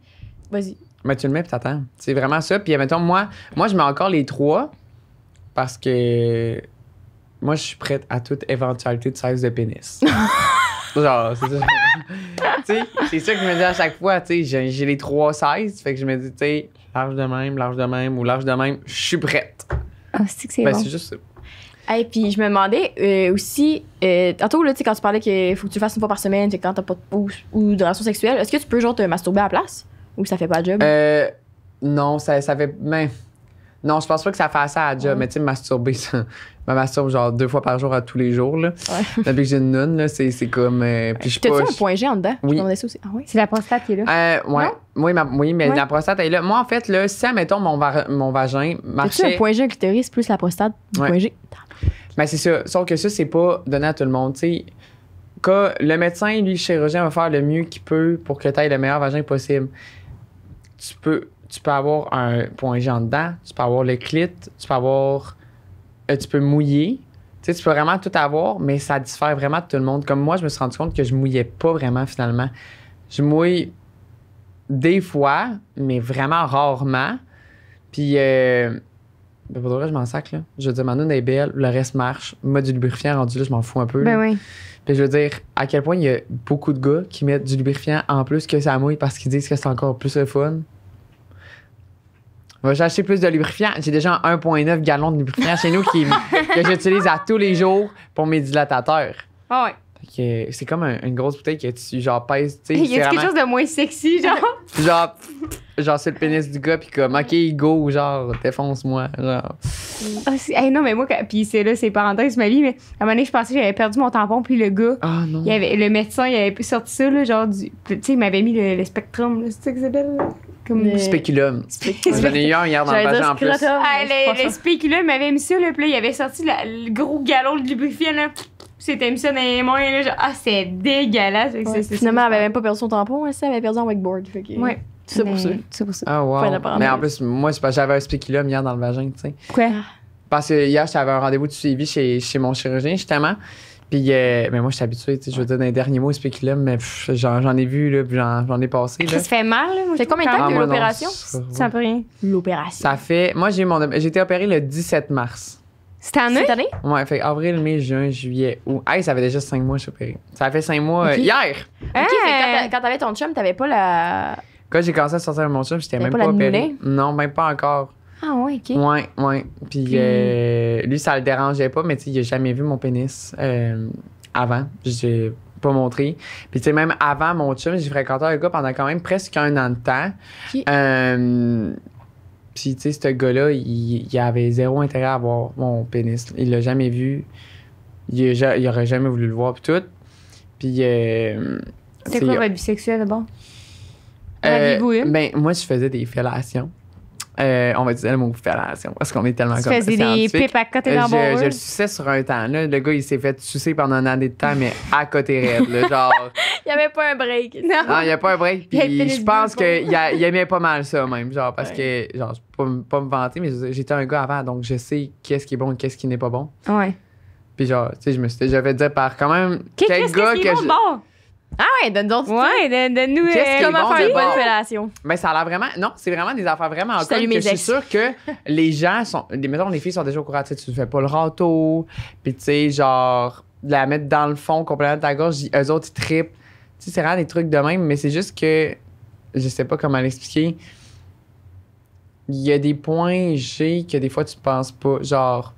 vas-y. Mais tu le mets, puis t'attends. C'est vraiment ça. Puis, mettons, moi, moi, je mets encore les trois parce que moi, je suis prête à toute éventualité de size de pénis. Genre, c'est ça. c'est ça que je me dis à chaque fois, tu j'ai les trois 16, fait que je me dis, tu sais, large de même, large de même ou large de même, je suis prête. Ah, c'est ben, c'est juste ça. Et puis je me demandais euh, aussi, euh, tantôt, là, quand tu parlais qu'il faut que tu fasses une fois par semaine, quand t'as pas de pouce ou de relation sexuelle, est-ce que tu peux genre te masturber à la place ou ça fait pas de job? Euh, non, ça, ça fait. Ben, non, je pense pas que ça fasse ça à la job, mais tu sais, masturber, ça. Je me masturbe genre deux fois par jour à tous les jours, là. Depuis que j'ai une nonne, c'est, c'est comme. Euh, puis je T'as-tu un point G en dedans? Oui. aussi. Ah, C'est la prostate qui est là. Euh, ouais. Oui, mais la prostate est là. Moi, en fait, là, si, mettons, mon, mon vagin marchait. T'as-tu un point G clitoris plus la prostate du point G? Ben, c'est ça. Sauf que ça, c'est pas donné à tout le monde, tu sais. Le médecin, lui, le chirurgien, va faire le mieux qu'il peut pour que tu le meilleur vagin possible. Tu peux tu peux avoir un point G dedans, tu peux avoir le clit, tu peux avoir. Euh, tu peux mouiller. Tu, sais, tu peux vraiment tout avoir, mais ça diffère vraiment de tout le monde. Comme moi, je me suis rendu compte que je mouillais pas vraiment finalement. Je mouille des fois, mais vraiment rarement. Puis, euh, ben, pour je m'en sac, Je veux dire, ma est belle, le reste marche. Moi, du lubrifiant rendu là, je m'en fous un peu. Ben oui. Puis je veux dire, à quel point il y a beaucoup de gars qui mettent du lubrifiant en plus que ça mouille parce qu'ils disent que c'est encore plus le fun va chercher plus de lubrifiant. J'ai déjà 1,9 gallons de lubrifiant chez nous que j'utilise à tous les jours pour mes dilatateurs. Ah ouais. C'est comme une grosse bouteille que tu genre pèses. Il y a quelque chose de moins sexy, genre. genre, genre c'est le pénis du gars, puis comme, ok, go, genre, défonce-moi. Ah, si. non, mais moi, puis c'est là, c'est parenthèse, ma vie, mais à un moment donné, je pensais que j'avais perdu mon tampon, puis le gars, Ah non. avait, le médecin, il avait sorti ça, genre, du... tu sais, il m'avait mis le, spectrum, c'est ça que c'est belle, là? Comme Spéculum. J'en ai eu un hier dans le vagin en plus. Ah, le, spéculum avait mis ça, il avait sorti le gros galon de lubrifiant, là. C'était mis ça dans les mains, ah, c'est dégueulasse. Ouais, c'est. finalement, elle avait même pas perdu son tampon, elle, avait perdu un wakeboard. Ouais. C'est pour ça. pour ça. Ah, wow. Mais en plus, moi, j'avais un spéculum hier dans le vagin, tu sais. Quoi? Parce que hier, j'avais un rendez-vous de suivi chez, chez mon chirurgien, justement. Puis, euh, mais moi, je suis habituée, tu sais, je veux dire, dans les derniers mots, spéculum, mais j'en ai vu, là, j'en ai passé. Ça se fait mal, là. Fait combien de temps que eu l'opération? Ah, ça fait rien. L'opération. Ça fait. Moi, j'ai mon. été opérée le 17 mars. Cette année? Cette année? Ouais, fait avril, mai, juin, juillet, août. ça fait déjà cinq mois que je suis opérée. Ça fait cinq mois hier! OK, hein? quand t'avais ton chum, t'avais pas la. Quand j'ai commencé à sortir mon chum, j'étais même pas, pas opérée. Non, même pas encore. Ah ouais, ok. Ouais, oui. Puis, euh, lui, ça le dérangeait pas, mais il a jamais vu mon pénis avant. Euh, avant. J'ai pas montré. Puis tu sais, même avant mon chum, j'ai fréquenté un gars pendant quand même presque un an de temps. Euh, puis tu sais, ce gars-là, il, il, avait zéro intérêt à voir mon pénis. Il l'a jamais vu. Il, y aurait jamais voulu le voir, puis tout. Puis... Euh, C'est quoi votre bisexuel, d'abord? Euh, ben, moi, je faisais des fellations. Euh, on va utiliser le mot fellation parce qu'on est tellement tu faisais des pipes à côté d'un je, je le suçais sur un temps. Là. Le gars, il s'est fait sucer pendant un année de temps, mais à côté raide. genre... il n'y avait pas un break. Non, il n'y a pas un break. Puis je pense qu'il aimait pas mal ça, même. Genre, parce que, genre, pas, pas me vanter, mais j'étais un gars avant, donc je sais qu'est-ce qui est bon et qu'est-ce qui n'est pas bon. Ouais. Puis genre, tu sais, je me suis j'avais dit par quand même. quel gars que. bon? Ah ouais, donne-nous. Ouais, donne-nous comment euh, faire une bonne fellation. Ben, ça a l'air vraiment. Non, c'est vraiment des affaires vraiment Salut cool, que Je suis sûre que les gens sont. Mettons, les filles sont déjà au courant. Tu fais pas le râteau. Puis, tu sais, genre, la mettre dans le fond complètement de ta gorge. Eux autres, ils trippent. Tu sais, c'est vraiment des trucs de même, mais c'est juste que. Je sais pas comment l'expliquer. Il y a des points G que des fois, tu penses pas. Genre,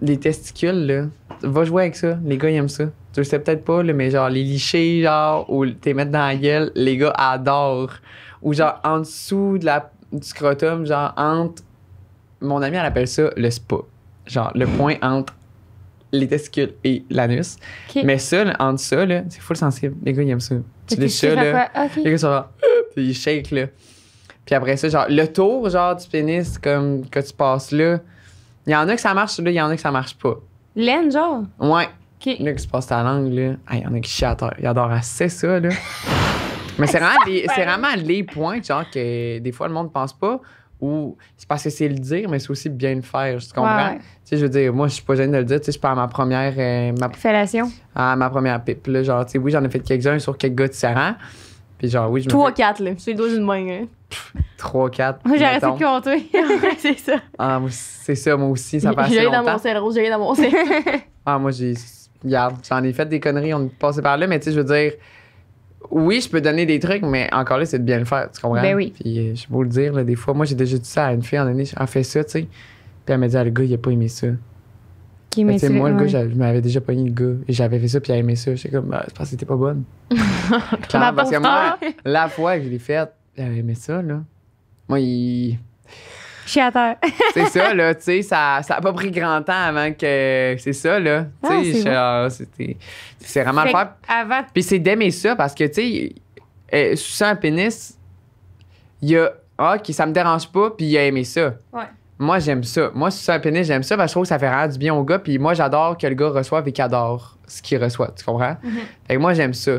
les testicules, là. Va jouer avec ça. Les gars, ils aiment ça. Tu sais peut-être pas, mais genre les lichés genre, tu t'es mettre dans la gueule, les gars adorent. Ou genre en dessous de la, du scrotum, genre entre. Mon ami, elle appelle ça le spa. Genre le point entre les testicules et l'anus. Mais ça, entre ça, c'est full sensible. Les gars, ils aiment ça. Tu les ça, là. Ah, okay. Les gars sont genre, ils Puis après ça, genre, le tour, genre, du pénis, comme, que tu passes là, il y en a que ça marche, là, il y en a que ça marche pas. Laine, genre? Ouais. Là, qui se passe ta langue, là, il y en a qui chient à adore Ils adorent assez ça, là. Mais c'est vraiment, les, c'est vraiment les points, genre, que des fois, le monde pense pas. Ou c'est parce que c'est le dire, mais c'est aussi bien le faire. Tu comprends? Tu sais, je veux dire, moi, je suis pas gêné de le dire. Tu sais, je pars à ma première. Euh, ma, À ah, ma première pipe, Genre, tu sais, oui, j'en ai fait quelques-uns sur quelques gars différents. Puis genre, oui, je 3 4, là. C'est le doigt d'une main, 3, 4. Moi, j'ai arrêté de compter. c'est ça. Ah, c'est ça, moi aussi, ça passe longtemps. J'ai dans mon cerveau, j'ai dans mon cerveau. ah, moi, j'ai regarde, j'en ai fait des conneries, on est passé par là, mais tu sais, je veux dire, oui, je peux donner des trucs, mais encore là, c'est de bien le faire, tu comprends? Ben oui. Puis euh, je vous le dire, des fois, moi, j'ai déjà dit ça à une fille, en année, j'ai fait ça, tu sais. Puis elle m'a dit, ah, le gars, il a pas aimé ça. Qui aimait ça? Moi, le gars, je m'avais déjà pogné le gars, et j'avais fait ça, puis elle aimait ça. J'étais comme, ah, je pense que c'était pas bonne. parce que moi, la fois que je l'ai faite, elle aimait ça, là. Moi, il c'est ça, là, tu sais, ça n'a pas pris grand temps avant que. C'est ça, là. Tu sais, c'est vraiment le faire. Puis c'est d'aimer ça parce que, tu sais, euh, sous un pénis, il y a. Ah, OK, ça me dérange pas, puis il a aimé ça. Moi, j'aime ça. Moi, sous un pénis, j'aime ça parce que je trouve que ça fait rien du bien au gars, puis moi, j'adore que le gars reçoive et qu'il adore ce qu'il reçoit. Tu comprends? et mhm. Fait que moi, j'aime ça.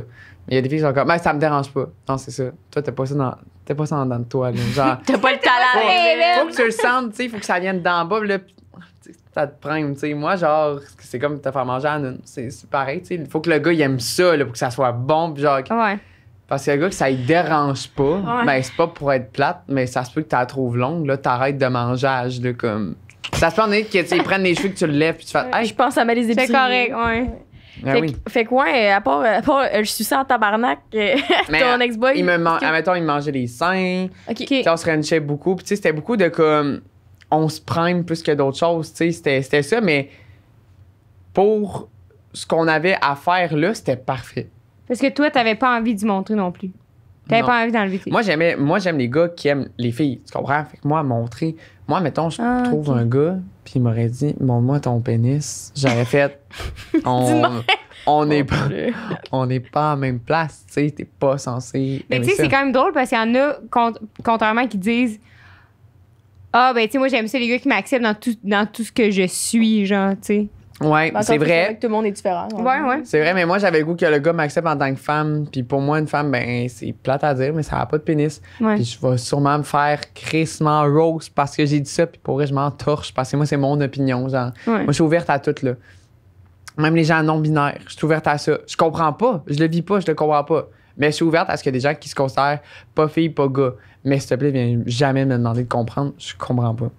Il y a des filles qui sont comme, mais ben, ça me dérange pas. Non, c'est ça. Toi, t'es pas ça dans, t'es pas ça dans toi. Genre, t'as pas le talent, faut, faut, que tu le sentes, tu sais, faut que ça vienne d'en bas. Là, ça te prime, tu sais. Moi, genre, c'est comme te faire manger à une. C'est, pareil, tu sais. Il faut que le gars, il aime ça, là, pour que ça soit bon. Puis genre, ouais. Parce que le gars, que ça ne dérange pas, mais ben, c'est pas pour être plate, mais ça se peut que tu la trouves longue, là, t'arrêtes de manger là, comme. Ça se peut en être qu'ils prennent les cheveux que tu le lèves, puis tu fais, je pense à ma les C'est correct, ouais. Ah fait, quoi à part, euh, je suis en tabarnak, euh, ton ex-boy. Il me mangeait les seins. On se ranchait beaucoup. Puis, c'était beaucoup de comme. On se prime plus que d'autres choses. Tu sais, c'était ça, mais pour ce qu'on avait à faire là, c'était parfait. Parce que toi, t'avais pas envie d'y montrer non plus. T'avais pas envie d'enlever Moi, moi, j'aime les gars qui aiment les filles. Tu comprends? Fait que moi, montrer. Moi, mettons, je ah, trouve un gars, qui m'aurait dit Montre-moi ton pénis, j'aurais fait On on n'est pas, pas en même place, tu sais, t'es pas censé. Mais tu sais, c'est quand même drôle parce qu'il y en a, contrairement, qui disent Ah, ben, tu sais, moi, j'aime ça, les gars qui m'acceptent dans tout, dans tout ce que je suis, genre, tu sais. Ouais, ben, c'est vrai. tout le monde est différent. Hein. Ouais, C'est vrai, mais moi, j'avais goût que le gars m'accepte en tant que femme. Puis pour moi, une femme, ben, c'est plate à dire, mais ça n'a pas de pénis. Puis je vais sûrement me faire crissement rose parce que j'ai dit ça. Puis pour vrai, je m'en torche parce que moi, c'est mon opinion. Genre, moi, je suis ouverte à tout, là. Même les gens non-binaires, je suis ouverte à ça. Je comprends pas. Je le vis pas, je le comprends pas. Mais je suis ouverte à ce qu'il y des gens qui se considèrent pas fille, pas gars. Mais s'il te plaît, viens jamais me demander de comprendre. Je comprends pas.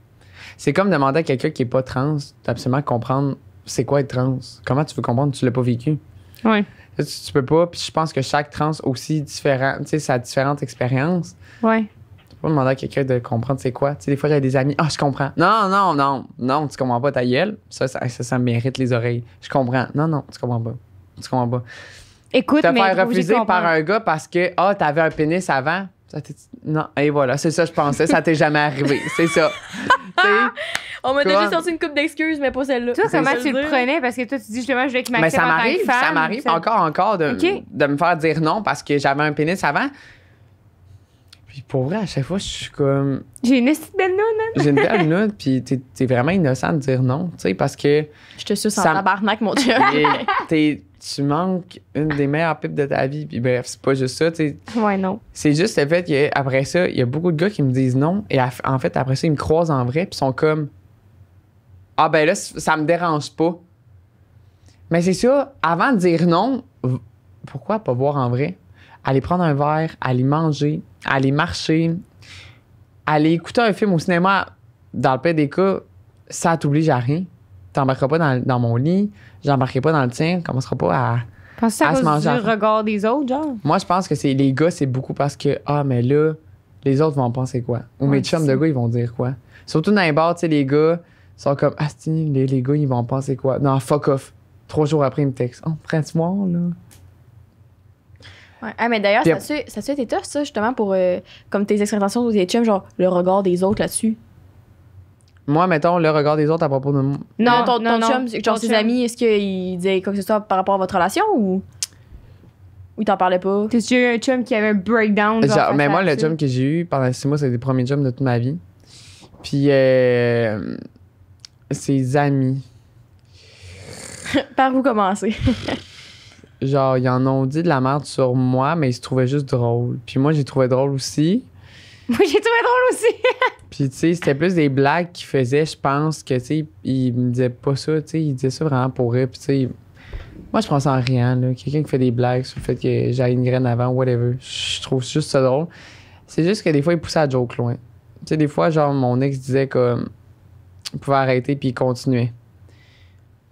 C'est comme demander à quelqu'un qui est pas trans d'absolument comprendre c'est quoi être trans? Comment tu veux comprendre? Tu l'as pas vécu. Oui. Tu, ne peux pas. Puis je pense que chaque trans aussi différent, tu sais, ça a différentes expériences. Oui. Tu peux pas demander à quelqu'un de comprendre c'est quoi. Tu sais, des fois, a des amis. Ah, je comprends. Non, non, non, non, tu comprends pas ta gueule. Ça, ça, ça, mérite les oreilles. Je comprends. Non, non, tu comprends pas. Tu comprends pas. Écoute, te faire refuser par un gars parce que ah, tu t'avais un pénis avant. non, et voilà, c'est ça, je pensais. ça t'est jamais arrivé. C'est ça. on m'a déjà sorti une coupe d'excuses, mais pas celle-là. Toi, comment tu le prenais? Parce que toi, tu dis, justement, je voulais qu'il m'accepte. Mais ça m'arrive, ça m'arrive encore, encore de, de me faire dire non parce que j'avais un pénis avant. Puis pour vrai, à chaque fois, je suis comme. J'ai une petite belle note. Hein? J'ai une belle note, puis t'es, vraiment innocent de dire non, tu sais, parce que. Je te suis sans tabarnak, mon Dieu. t'es, tu manques une des meilleures pipes de ta vie. Puis bref, c'est pas juste ça, tu Ouais, non. C'est juste le fait qu'après ça, il y a beaucoup de gars qui me disent non. Et en fait, après ça, ils me croisent en vrai, puis sont comme Ah, ben là, ça me dérange pas. Mais c'est ça, avant de dire non, pourquoi pas voir en vrai? Aller prendre un verre, aller manger, aller marcher, aller écouter un film au cinéma, dans le pire des cas, ça t'oblige à rien. T'embarqueras pas dans mon lit, j'embarquerai pas dans le tien, on commencera pas à. à, se manger du regard des autres, genre? Moi, je pense que c'est les gars, c'est beaucoup parce que, ah, mais là, les autres vont penser quoi? Ou mes chums de gars, ils vont dire quoi? Surtout dans les bars, tu sais, les gars sont comme, ah, les, les gars, ils vont penser quoi? Non, fuck off. Trois jours après, ils me textent, oh, prends-moi, là. Ouais. Ah, mais d'ailleurs, ça a été tough, ça, justement, pour euh, comme tes expérimentations ou tes chums, genre le regard des autres là-dessus? Moi, mettons, le regard des autres à propos de moi. Non, ton, ton chum, genre ses amis, est-ce qu'il disait quoi que ce soit par rapport à votre relation ou. Ou t'en parlais pas? que tu eu un chum qui avait un breakdown? Genre, mais moi, le chum que j'ai eu pendant six mois, c'est des premiers chums de toute ma vie. Puis, euh, ses amis. par où commencer? genre, ils en ont dit de la merde sur moi, mais ils se trouvaient juste drôles. Puis moi, j'ai trouvé drôle aussi. Moi, j'ai trouvé drôle aussi. puis, tu sais, c'était plus des blagues qu'il faisait, je pense, que, tu sais, il me disait pas ça, tu sais, il disait ça vraiment pour rire. Puis, tu sais, moi, je pense en rien, là. Quelqu'un qui fait des blagues sur le fait que j'aille une graine avant, whatever. Je trouve juste ça drôle. C'est juste que des fois, il poussait à joke loin. Tu sais, des fois, genre, mon ex disait que il pouvait arrêter puis il continuait.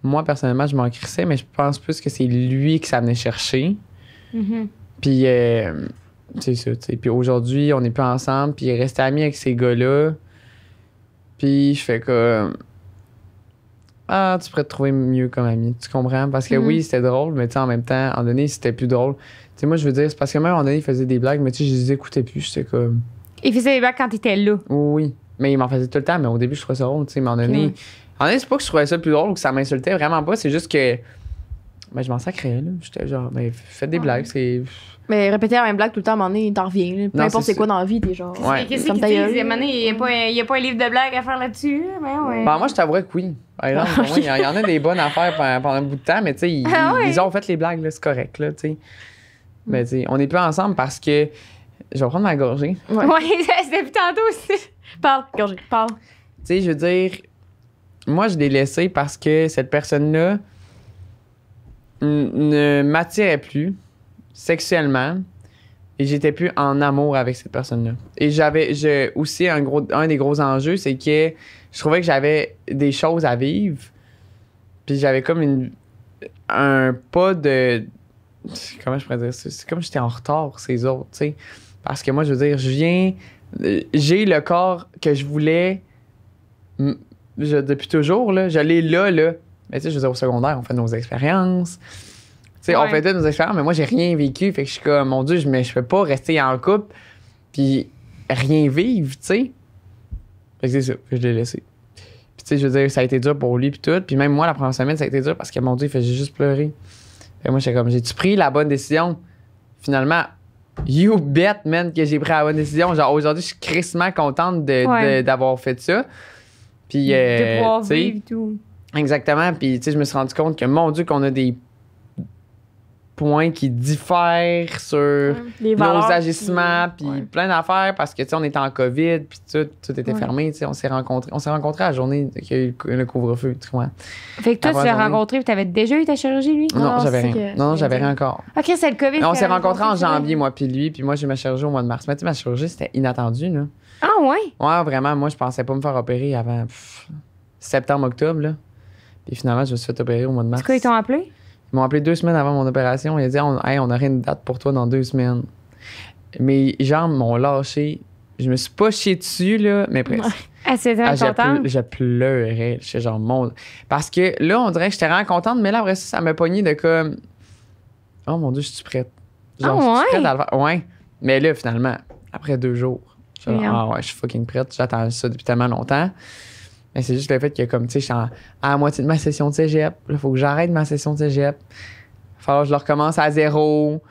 Moi, personnellement, je m'en crissais, mais je pense plus que c'est lui que ça venait chercher. Mm-hmm. Puis, euh, c'est ça, Puis aujourd'hui, on n'est plus ensemble, puis il reste ami avec ces gars-là. Puis je fais comme. Ah, tu pourrais te trouver mieux comme ami. Tu comprends? Parce que mhm. oui, c'était drôle, mais tu sais, en même temps, en un moment donné, c'était plus drôle. Tu sais, moi, je veux dire, c'est parce que même à un moment donné, il faisait des blagues, mais tu sais, je les écoutais plus. J'étais comme. Il faisait des blagues quand était là. Oui. Mais il m'en faisait tout le temps, mais au début, je trouvais ça drôle, tu sais. Mais en un moment donné, c'est pas que je trouvais ça plus drôle ou que ça m'insultait vraiment pas, c'est juste que. mais ben, je m'en sacrais, là. J'étais genre, mais ben, faites des blagues, c'est mais répéter la même blague tout le temps, à un moment donné, t'en reviens. Peu importe c'est quoi dans la vie, t'es genre. Qu'est-ce Il y a il a pas un- a pas un livre de blagues à faire là-dessus. Ben ouais. Ben, moi, je t'avouerais que oui. Ah, il y, en- a des bonnes affaires pendant, pendant un bout de temps, mais tu sais, ils, ah ont fait les blagues, là, c'est correct, là, Mais ben, tu sais, on n'est plus ensemble parce que. Je vais prendre ma gorgée. Ouais, c'était plus tantôt aussi. Parle, gorgée, parle. Tu sais, je veux dire, moi, je l'ai laissé parce que cette personne-là ne m'attirait plus sexuellement et j'étais plus en amour avec cette personne-là. Et j'avais aussi un, gros, un des gros enjeux, c'est que je trouvais que j'avais des choses à vivre. Puis j'avais comme une, un pas de. Comment je pourrais dire ça? C'est comme j'étais en retard, ces autres, tu sais. Parce que moi, je veux dire, je viens. Euh, j'ai le corps que je voulais depuis toujours, là. j'allais là, là. Mais tu sais, je veux dire, au secondaire, on fait nos expériences on fait toutes nos expériences, mais moi, j'ai rien vécu. Fait que je suis comme, mon Dieu, je, mais je peux pas rester en couple puis rien vivre, tu sais. Fait que c'est ça, je l'ai laissé. Puis tu sais, je veux dire, ça a été dur pour lui puis tout. Puis même moi, la première semaine, ça a été dur parce que mon Dieu, il faisait juste pleurer. Fait moi, j'étais comme, jai pris la bonne décision? Finalement, you bet, man, que j'ai pris la bonne décision. Genre, aujourd'hui, je suis crissement contente d'avoir fait ça. Puis, de pouvoir euh, vivre tout. Exactement. Puis, tu sais, je me suis rendu compte que, mon Dieu, qu'on a des points qui diffèrent sur les nos agissements, puis plein d'affaires parce que, tu sais, on était en COVID, puis tout, tout était fermé, tu sais, on s'est rencontrés, on s'est à la journée qu'il y a eu le couvre-feu, tu vois. Fait que toi, tu l'as rencontré, puis t'avais déjà eu ta chirurgie, lui? Non, j'avais rien. Non, j'avais rien encore. OK, c'est le COVID. on s'est rencontrés en janvier, moi, puis lui, puis moi, j'ai ma chirurgie au mois de mars. Mais tu sais, ma chirurgie, c'était inattendu, là. Ah, ouais? Ouais, vraiment, moi, je pensais pas me faire opérer avant septembre-octobre, là. Puis finalement, je me suis fait opérer au mois de mars. Tu quoi, ils t'ont appelé? Ils m'ont appelé deux semaines avant mon opération. Ils ont dit on, hey, on aurait une date pour toi dans deux semaines. Mes jambes m'ont lâché. Je me suis pas chié dessus, là, mais presque. Ah, ah, Je pleurais. genre, mon... Parce que là, on dirait que j'étais vraiment contente, mais là, après ça, ça m'a pogné de comme. Oh mon Dieu, je suis prête. Ah, genre, oh, je suis prête à le Ouais. Mais là, finalement, après deux jours, je suis ah ouais, je suis fucking prête. J'attends ça depuis tellement longtemps. Mais c'est juste le fait que, comme, tu sais, je suis à moitié de ma session de cégep. Il faut que j'arrête ma session de cégep. Il falloir que je le recommence à zéro.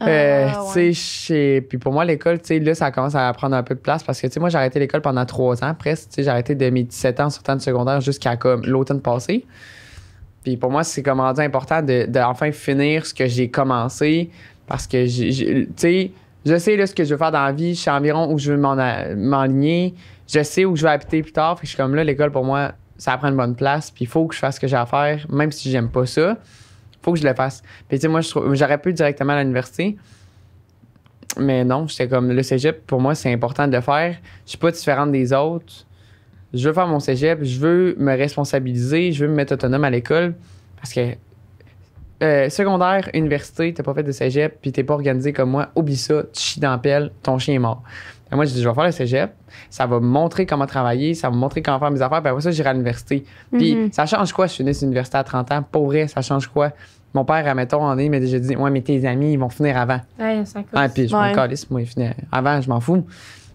Ah, euh, puis pour moi, l'école, tu sais, là, ça commence à prendre un peu de place parce que, tu sais, moi, j'ai arrêté l'école pendant trois ans presque. Tu sais, j'ai arrêté de mes 17 ans sur temps de secondaire jusqu'à comme l'automne passé. Puis pour moi, c'est comme important de, enfin finir ce que j'ai commencé parce que, tu sais, je sais là, ce que je veux faire dans la vie, je suis environ où je veux m'enligner je sais où je vais habiter plus tard. puis je suis comme là, l'école pour moi, ça prend une bonne place. Puis il faut que je fasse ce que j'ai à faire, même si j'aime pas ça. faut que je le fasse. Puis tu sais, moi, j'aurais pu directement à l'université. Mais non, j'étais comme le cégep, pour moi, c'est important de le faire. Je suis pas différente des autres. Je veux faire mon cégep, je veux me responsabiliser, je veux me mettre autonome à l'école. Parce que euh, secondaire, université, t'as pas fait de cégep, puis t'es pas organisé comme moi, oublie ça, tu chies dans pelle, ton chien est mort. Et moi, j'ai dit, je vais faire le cégep. Ça va me montrer comment travailler, ça va me montrer comment faire mes affaires. Puis après ça, j'irai à l'université. Puis mhm. ça change quoi? Je finis l'université à 30 ans. Pour vrai, ça change quoi? Mon père, admettons, en est, m'a déjà dit, ouais, mais tes amis, ils vont finir avant. Ouais, ça ah, puis je me moi, ils finissent avant, je m'en fous.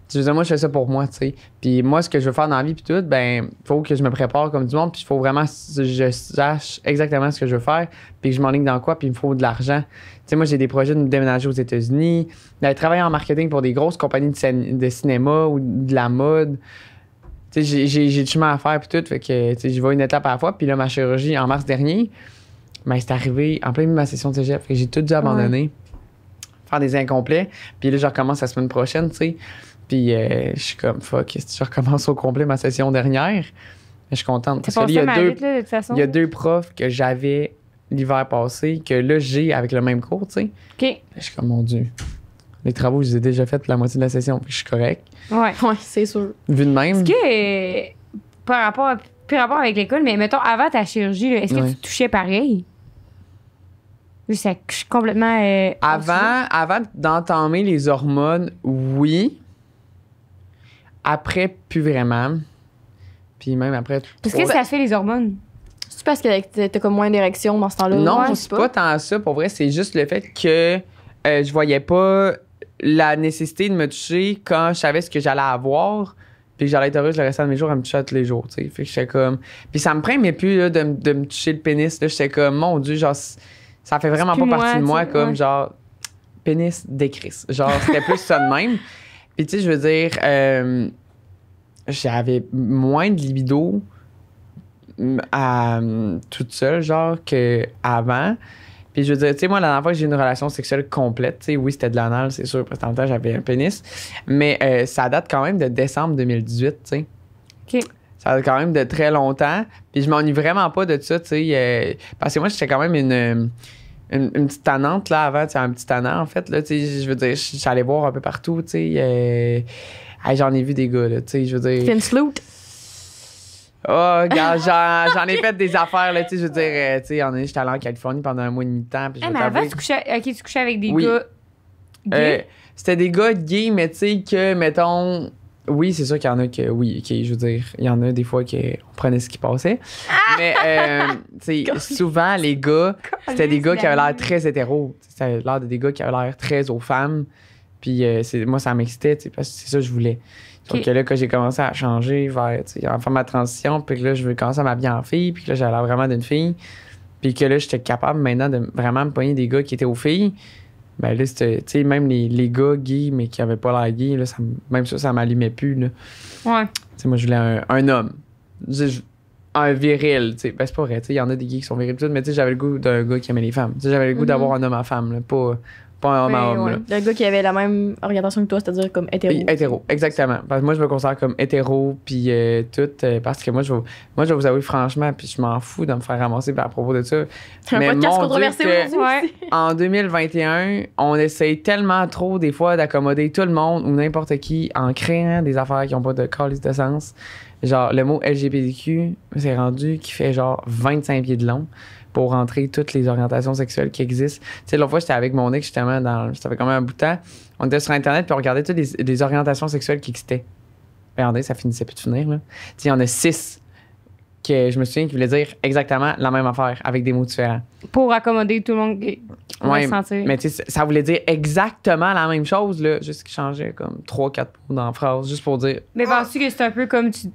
Tu veux moi, je fais ça pour moi, tu sais. Puis moi, ce que je veux faire dans la vie, puis tout, ben, faut que je me prépare comme du monde, puis il faut vraiment que je sache exactement ce que je veux faire, puis que je m'enligne dans quoi, puis il me faut de l'argent moi, j'ai des projets de déménager aux États-Unis, d'aller travailler en marketing pour des grosses compagnies de, cinéma ou de la mode. j'ai du chemin à faire, puis tout. Fait que, tu sais, vais une étape à la fois. Puis là, ma chirurgie, en mars dernier, ben, c'est arrivé en plein milieu de ma session de cégep. j'ai tout dû abandonner. Faire des incomplets. Puis là, je recommence la semaine prochaine, tu sais. Puis euh, je suis comme, fuck, je recommence au complet ma session dernière. je suis contente. Parce deux, Il y a deux profs que j'avais l'hiver passé que là, j'ai avec le même cours, tu sais. OK. Je suis comme, mon Dieu, les travaux, je les ai déjà faits la moitié de la session, je suis correct. Ouais, ouais c'est sûr. Vu de même. Est-ce que, par rapport, rapport avec l'école, mais mettons, avant ta chirurgie, est-ce que tu touchais pareil? Je suis complètement. Euh, avant, avant d'entamer les hormones, oui. Après, plus vraiment. Puis même après. Parce que ça fait les hormones? parce que t'as comme moins d'érection dans ce temps-là? Non, je c'est pas. tant ça. Pour vrai, c'est juste le fait que euh, je voyais pas la nécessité de me toucher quand je savais ce que j'allais avoir. Puis j'allais être heureuse le restant de mes jours à me toucher tous les jours, tu Fait que j'étais comme. Puis ça me prenait plus de, de, me toucher le pénis. Là, j'étais comme, mon Dieu, genre, ça fait vraiment pas partie de moi, comme genre, pénis décris. Genre, c'était plus ça de même. Puis tu sais, je veux dire, euh, j'avais moins de libido à, toute seule, genre, qu'avant. Puis je veux dire, tu sais, moi, la dernière fois que j'ai eu une relation sexuelle complète, tu sais, oui, c'était de l'anal, c'est sûr, parce que j'avais un pénis. Mais euh, ça date quand même de décembre 2018, tu sais. OK. Ça date quand même de très longtemps. Puis je m'ennuie vraiment pas de ça, tu sais. Euh, parce que moi, j'étais quand même euh, une. Une, petite tannante là avant, tu sais, un petit tannant en fait. Là, tu sais, je veux dire, j'allais voir un peu partout, tu sais. J'en ai vu des gars, là, tu sais, je veux dire. Fin slut. Oh, j'en ai fait des affaires, là, tu sais, je veux dire, euh, tu sais, en j'étais allé en Californie pendant un mois et demi de temps. Puis ah, mais avant, tu couchais, avec des gars euh, gays? c'était des gars gays, mais tu sais, que, mettons, oui, c'est sûr qu'il y en a que, oui, je veux dire, il y en a des fois qu'on prenait ce qui passait. Mais, euh, tu sais, souvent, les gars, c'était des gars qui avaient l'air très hétéro. C'était l'air de des gars qui avaient l'air très aux femmes. Puis, euh, moi, ça m'excitait, tu sais, parce que c'est ça que je voulais là, quand j'ai commencé à changer vers, en faire ma transition, puis que là, je veux commencer à m'habiller en fille, puis que là, j'avais l'air vraiment d'une fille, puis que là, j'étais capable maintenant de vraiment me poigner des gars qui étaient aux filles. Ben là, c'était, tu sais, même les, les, gars gays, mais qui n'avaient pas l'air gay, là, ça, même ça, ça m'allumait plus, là. Ouais. Tu sais, moi, je voulais un, homme. un viril, tu sais. Ben, c'est pas vrai, tu sais, il y en a des gays qui sont virils, mais tu sais, j'avais le goût d'un gars qui aimait les femmes. Tu sais, j'avais le goût mm-hmm. d'avoir un homme à femme, là, pas pas un ben, homme Le gars qui avait la même orientation que toi, c'est-à-dire comme hétéro. hétéro, exactement. Parce que moi, je me considère comme hétéro, puis euh, tout, euh, parce que moi, je vais, moi, je vous avouer franchement, puis je m'en fous de me faire ramasser à propos de ça. C'est un podcast controversé En 2021, on essaye tellement trop, des fois, d'accommoder tout le monde ou n'importe qui en créant des affaires qui n'ont pas de calice de sens. Genre, le mot LGBTQ, c'est rendu qui fait genre 25 pieds de long pour rentrer toutes les orientations sexuelles qui existent. Tu sais, l'autre fois, j'étais avec mon ex, justement, dans, ça fait quand même un bout de temps. On était sur Internet, puis on regardait toutes les, orientations sexuelles qui existaient. Regardez, ça finissait plus de finir, là. Tu sais, il y en a six que je me souviens qui voulaient dire exactement la même affaire avec des mots différents. Pour accommoder tout le monde ouais, sentir. Mais tu sais, ça voulait dire exactement la même chose, là, juste qu'ils changeait comme trois, quatre mots dans la phrase, juste pour dire. Mais ah! penses-tu que c'est un peu comme tu.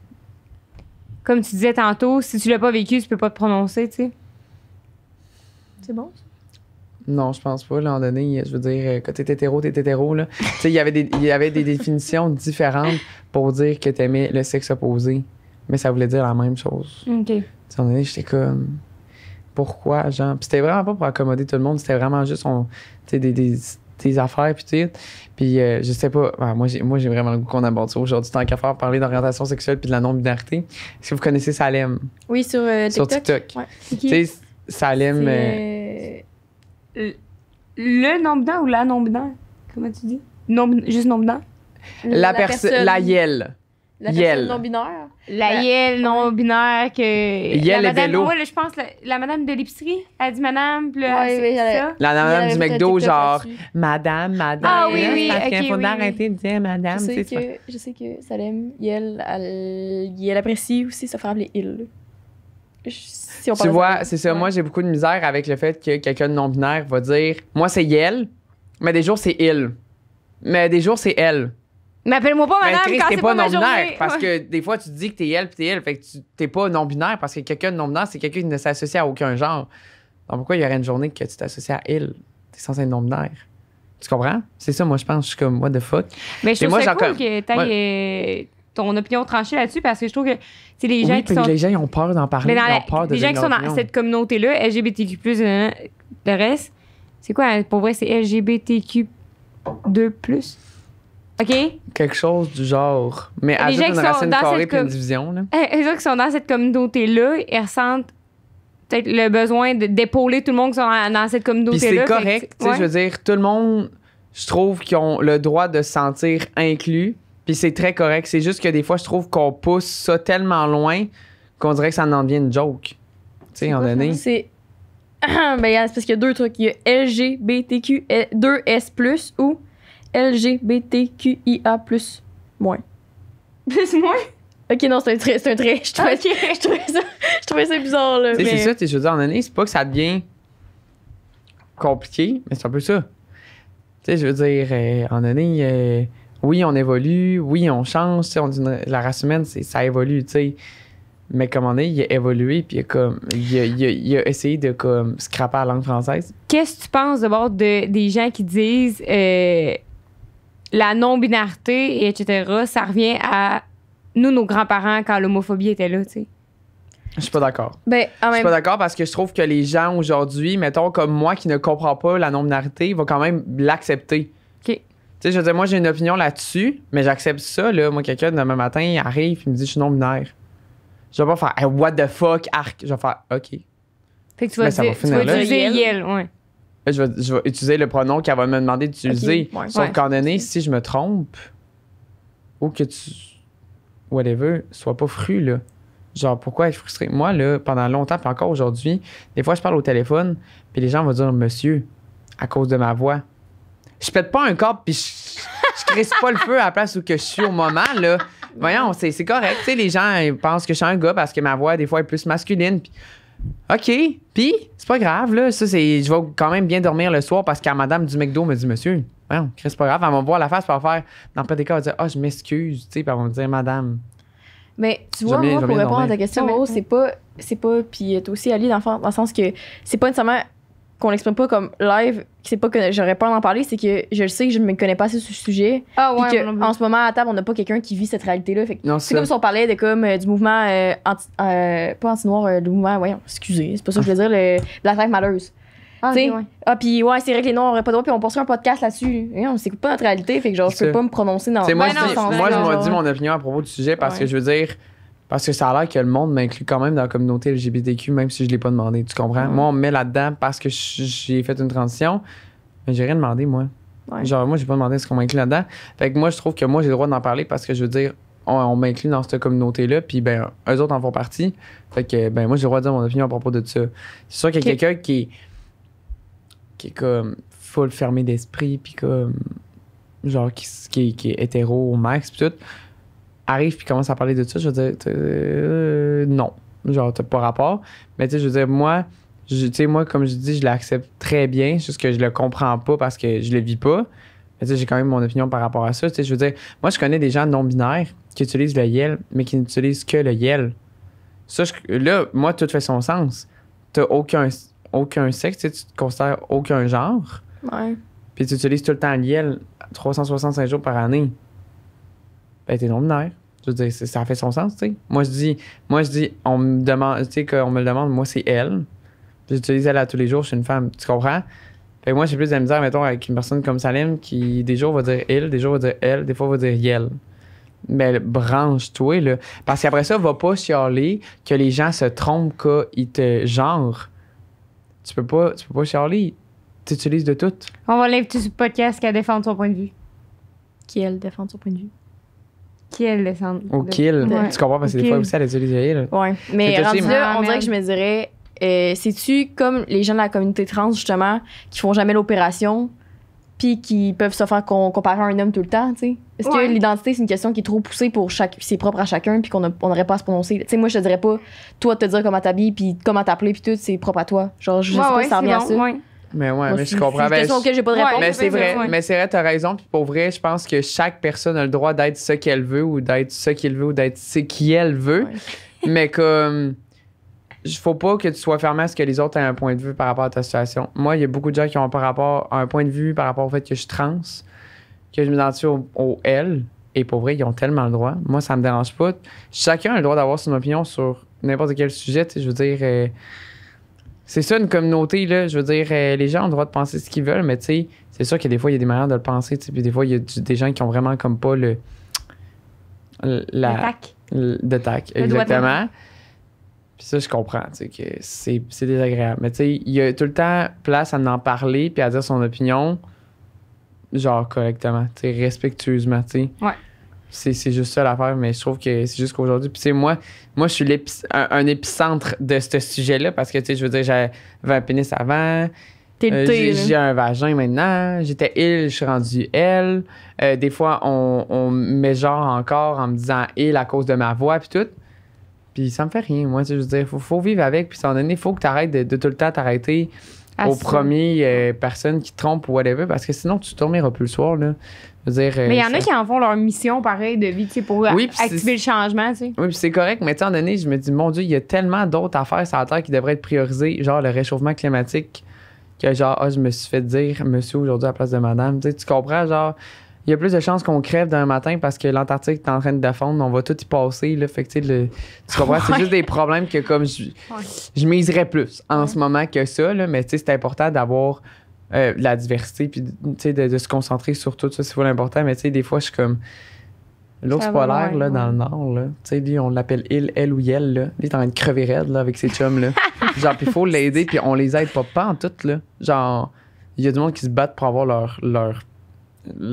Comme tu disais tantôt, si tu l'as pas vécu, tu peux pas te prononcer, tu sais? C'est bon, Non, je pense pas. un moment donné, je veux dire, quand euh, t'es hétéro, t'es hétéro. Là. il y avait des, y avait des définitions différentes pour dire que t'aimais le sexe opposé. Mais ça voulait dire la même chose. OK. un moment donné, j'étais comme... Pourquoi, genre? Puis c'était vraiment pas pour accommoder tout le monde. C'était vraiment juste on, des, des, des affaires, puis tu Puis euh, je sais pas... Ah, moi, j'ai, moi, j'ai vraiment le goût qu'on aborde ça aujourd'hui. Tant qu'à faire parler d'orientation sexuelle puis de la non-binarité. Est-ce que vous connaissez Salem? Oui, sur TikTok. Euh, sur TikTok. Ouais. Salem Le nom d'un ou la nom d'un Comment tu dis? Nom, juste nom d'un La, la personne. La Yel. La personne non-binaire. La, la Yel non-binaire que. Yel la madame, vélo. je pense, la, la madame de l'épicerie, elle dit madame, puis La madame du McDo, genre, madame, madame. Ah oui, oui, Parce faut arrêter de dire madame. Je sais, que, je sais que Salem, Yel, elle, apprécie aussi sa femme, les il. Tu vois, c'est ça. Moi, j'ai beaucoup de misère avec le fait que quelqu'un de non-binaire va dire Moi, c'est Yel, mais des jours, c'est il. Mais des jours, c'est elle. Mais moi pas madame quand c'est pas, pas non-binaire. Parce que des fois, tu dis que t'es elle puis t'es elle. Fait que tu t'es pas non-binaire parce que quelqu'un de non-binaire, c'est quelqu'un qui ne s'associe à aucun genre. Donc pourquoi il y aurait une journée que tu t'associes à il? T'es censé être non-binaire. Tu comprends? C'est ça, moi, je pense. Je suis comme, what the fuck. Mais je trouve ça que ton opinion tranchée là-dessus parce que je trouve que c'est les gens qui sont les gens ils ont peur d'en parler, dans de les gens qui sont dans cette communauté là LGBTQ+ euh, le reste, c'est quoi pour vrai c'est LGBTQ 2 OK Quelque chose du genre. Mais les gens qui sont dans cette division là. Les gens qui sont dans cette communauté là, ils ressentent peut-être le besoin d'épauler tout le monde qui sont dans, cette communauté là. C'est correct, tu je veux dire tout le monde je trouve qu'ils ont le droit de se sentir inclus puis c'est très correct. C'est juste que des fois, je trouve qu'on pousse ça tellement loin qu'on dirait que ça en devient une joke. Tu sais, en année. C'est. ben, parce qu'il y a deux trucs. Il y a LGBTQ, 2S, ou LGBTQIA, moins. Plus moins? Ok, non, c'est un trait. C'est un Je trouvais, je ça, je bizarre, là. Mais... C'est ça, tu je veux dire, en année, c'est pas que ça devient compliqué, mais c'est un peu ça. Tu sais, je veux dire, en année, euh, oui, on évolue, oui, on change, on la race humaine, ça évolue, tu sais. Mais comme on est, il a évolué, puis il a, essayé de comme, scraper la langue française. Qu'est-ce que tu penses d'abord de, des gens qui disent euh, la non-binarité, etc., ça revient à nous, nos grands-parents, quand l'homophobie était là, tu sais? Je suis pas d'accord. Ben, je suis pas d'accord parce que je trouve que les gens aujourd'hui, mettons comme moi qui ne comprends pas la non-binarité, vont quand même l'accepter je moi, j'ai une opinion là-dessus, mais j'accepte ça, là. Moi, quelqu'un, demain matin, il arrive, il me dit, je suis non-binaire. Je vais pas faire, what the fuck, arc. Je vais faire, OK. Fait que tu vas, utiliser Yel, ouais. Euh, je vais, utiliser le pronom qu'elle va me demander d'utiliser. Sauf qu'en si je me trompe, ou que tu. Whatever, sois pas fru, là. Genre, pourquoi être frustré? Moi, là, pendant longtemps, puis encore aujourd'hui, des fois, je parle au téléphone, puis les gens vont dire, monsieur, à cause de ma voix je pète pas un corps puis je, je crisse pas le feu à la place où que je suis au moment, là. Voyons, c'est, c'est correct. Tu sais, les gens pensent que je suis un gars parce que ma voix, des fois, est plus masculine. OK, puis c'est pas grave, là. je vais quand même bien dormir le soir parce qu'à madame du McDo me dit, monsieur, voyons, c'est pas grave. Elle va voir la face pour faire, dans pas des cas, dire, ah, je m'excuse, tu sais, puis elle va me dire, madame. Mais tu vois, pour répondre à ta question, c'est pas, c'est pas, puis aussi allé dans, dans le sens que c'est pas nécessairement qu'on l'exprime pas comme live, c'est pas que j'aurais pas en parler, c'est que je le sais que je ne me connais pas assez sur ce sujet. Ah ouais, que, en ce moment, à table, on n'a pas quelqu'un qui vit cette réalité-là. C'est comme si on parlait de, comme, euh, du mouvement euh, anti, euh, pas anti-noir, du mouvement, ouais, excusez, c'est pas ça que je veux dire, le, la Lives malheureuse. Ah, oui, ouais. ah puis ouais, c'est vrai que les noms n'auraient pas droit, puis on poursuit un podcast là-dessus. on s'écoute pas notre réalité, fait que genre, je peux pas me prononcer dans Moi, moi, je me dis mon opinion à propos du sujet parce que je veux dire, parce que ça a l'air que le monde m'inclut quand même dans la communauté LGBTQ, même si je ne l'ai pas demandé. Tu comprends? Moi, on me met là-dedans parce que j'ai fait une transition, mais j'ai rien demandé, moi. Genre, moi, j'ai pas demandé ce qu'on m'inclut là-dedans. Fait que moi, je trouve que moi, j'ai le droit d'en parler parce que je veux dire, on, m'inclut dans cette communauté-là, puis ben, eux autres en font partie. Fait que, ben, moi, j'ai le droit de dire mon opinion à propos de ça. C'est sûr qu'il y a quelqu'un qui, qui est comme full fermé d'esprit, puis comme, genre, qui, qui, est hétéro au max, puis tout arrive puis commence à parler de ça, je veux dire, euh, non. Genre, t'as pas rapport. Mais tu sais, je veux dire, moi, tu sais, moi, comme je dis, je l'accepte très bien, juste que je le comprends pas parce que je le vis pas. Mais tu sais, j'ai quand même mon opinion par rapport à ça. Tu je veux dire, moi, je connais des gens non-binaires qui utilisent le YEL, mais qui n'utilisent que le YEL. Ça, là, moi, tout fait son sens. T'as aucun, aucun sexe, tu te considères aucun genre. Ouais. Puis tu utilises tout le temps le YEL 365 jours par année t'es non binaire. ça fait son sens, tu sais. Moi je dis, moi je dis, on me demande, tu sais, qu'on me le demande, moi c'est elle. J'utilise elle à tous les jours, je suis une femme, tu comprends? et moi j'ai plus de la misère, mettons, avec une personne comme Salim qui des jours va dire il, des jours va dire elle, des fois va dire yel. Mais branche-toi, là. Parce qu'après ça, va pas chialer que les gens se trompent quand ils te genrent Tu peux pas, tu peux pas chialer. Tu utilises de tout. On va l'inviter sur le podcast qu'elle défendre son point de vue. Qui, elle, défend son point de vue kill le centre. Au kill. Tu comprends parce que des fois aussi, elle de les là Ouais. Mais rendu là, on ah, dirait que je me dirais, euh, c'est-tu comme les gens de la communauté trans, justement, qui font jamais l'opération, puis qui peuvent se faire comparer à un homme tout le temps, tu sais? Est-ce que l'identité, c'est une question qui est trop poussée pour chaque, c'est propre à chacun, puis qu'on n'aurait pas à se prononcer? Tu sais, moi, je te dirais pas, toi, te dire comment t'habilles, puis comment t'appeler, puis tout, c'est propre à toi. Genre, je sais pas si ça revient bon, à ça. Mais ouais, mais je comprends. Ben, pas mais c'est vrai, t'as raison. Puis pour vrai, je pense que chaque personne a le droit d'être ce qu'elle veut ou d'être ce qu'il veut ou d'être ce qui elle veut. mais comme il faut pas que tu sois fermé à ce que les autres aient un point de vue par rapport à ta situation. Moi, il y a beaucoup de gens qui ont par rapport un point de vue par rapport au fait que je suis trans, que je me au, au, L. Et pour vrai, ils ont tellement le droit. Moi, ça me dérange pas. Chacun a le droit d'avoir son opinion sur n'importe quel sujet. Je veux dire, euh, c'est ça une communauté, là. Je veux dire, euh, les gens ont le droit de penser ce qu'ils veulent, mais tu sais, c'est sûr que des fois, il y a des manières de le penser. Puis des fois, il y a des gens qui ont vraiment comme pas le. La, de tac, exactement. Puis ça, je comprends, tu sais, que c'est c'est désagréable. Mais tu sais, il y a tout le temps place à en parler puis à dire son opinion, genre correctement, tu sais, respectueusement, tu sais. Ouais. C'est juste ça l'affaire, mais je trouve que c'est juste qu'aujourd'hui, puis tu sais, moi, moi, je suis un, épicentre de ce sujet-là parce que, tu sais, je veux dire, j'avais un pénis avant. Euh, j'ai un vagin maintenant. J'étais il, je suis rendu elle. Euh, des fois, on, on genre encore en me disant il à cause de ma voix, puis tout. Puis ça me fait rien, moi. Je veux dire, faut, faut vivre avec. Puis à un moment donné, faut que tu arrêtes de, tout le temps t'arrêter aux premières euh, personnes qui te trompent ou whatever, parce que sinon, tu tourneras plus le soir. Là mais il y euh, en a qui en font leur mission, pareil, de vie, pour activer le changement, Oui, puis c'est correct, mais tu moment donné, je me dis, mon Dieu, il y a tellement d'autres affaires sur la Terre qui devraient être priorisées, genre le réchauffement climatique, que genre, ah, je me suis fait dire monsieur aujourd'hui à la place de madame. Tu, comprends, genre, il y a plus de chances qu'on crève d'un matin parce que l'Antarctique est en train de fondre, on va tout y passer, là. tu, comprends, c'est juste des problèmes que, comme, je, miserais plus en ce moment que ça, là, mais tu sais, c'est important d'avoir euh, la diversité, puis de, se concentrer sur tout ça, c'est vraiment important, Mais tu sais, des fois, je suis comme. L'autre polaire, là, dans le nord, là, tu sais, on l'appelle il, elle ou elle là. Il est en train de crever raide, là, avec ces chums, là. genre, puis il faut l'aider, puis on les aide pas, pas en tout, là. Genre, il y a du monde qui se battent pour avoir leur, leur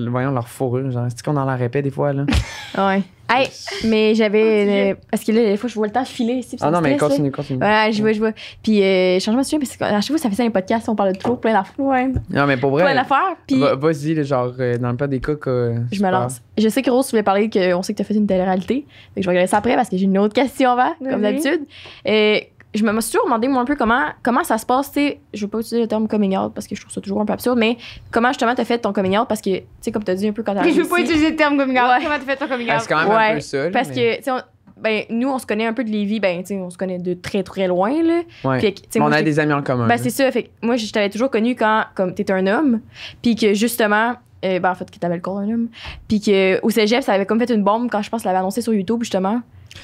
voyons leur fourrure genre c'est qu'on en la répète des fois là ouais mais j'avais oh, parce que là des fois je vois le temps filer ici ah non mais continue continue ouais je vois je vois puis euh, changement de sujet parce que à chaque fois ça fait ça les podcasts on parle de trop plein d'affaires ouais non mais pour vrai plein d'affaires puis vas-y genre euh, dans le pas des cas je me lance je sais que Rose voulait parler on sait que tu as fait une télé-réalité donc je vais regarder ça après parce que j'ai une autre question avant comme d'habitude euh, je me, suis toujours demandé, moi, un peu comment, comment ça se passe. sais je ne veux pas utiliser le terme coming out parce que je trouve ça toujours un peu absurde, mais comment justement as fait ton coming out parce que, tu sais, comme as dit un peu quand t'as. Je veux pas utiliser le terme coming out. Ouais. Comment t'as fait ton coming ah, out? que c'est quand même un peu seul. Parce que, tu sais, ben, nous, on se connaît un peu de Lévi, ben, tu on se connaît de très, très loin, là. on a des amis en commun. Ben, c'est ça. Fait moi, je t'avais toujours connu quand, comme, étais un homme, puis que justement, euh, ben, en fait, que t'avais le corps d'un homme, puis que, au cégep, ça avait comme fait une bombe quand je pense l'avait annoncé sur YouTube, justement.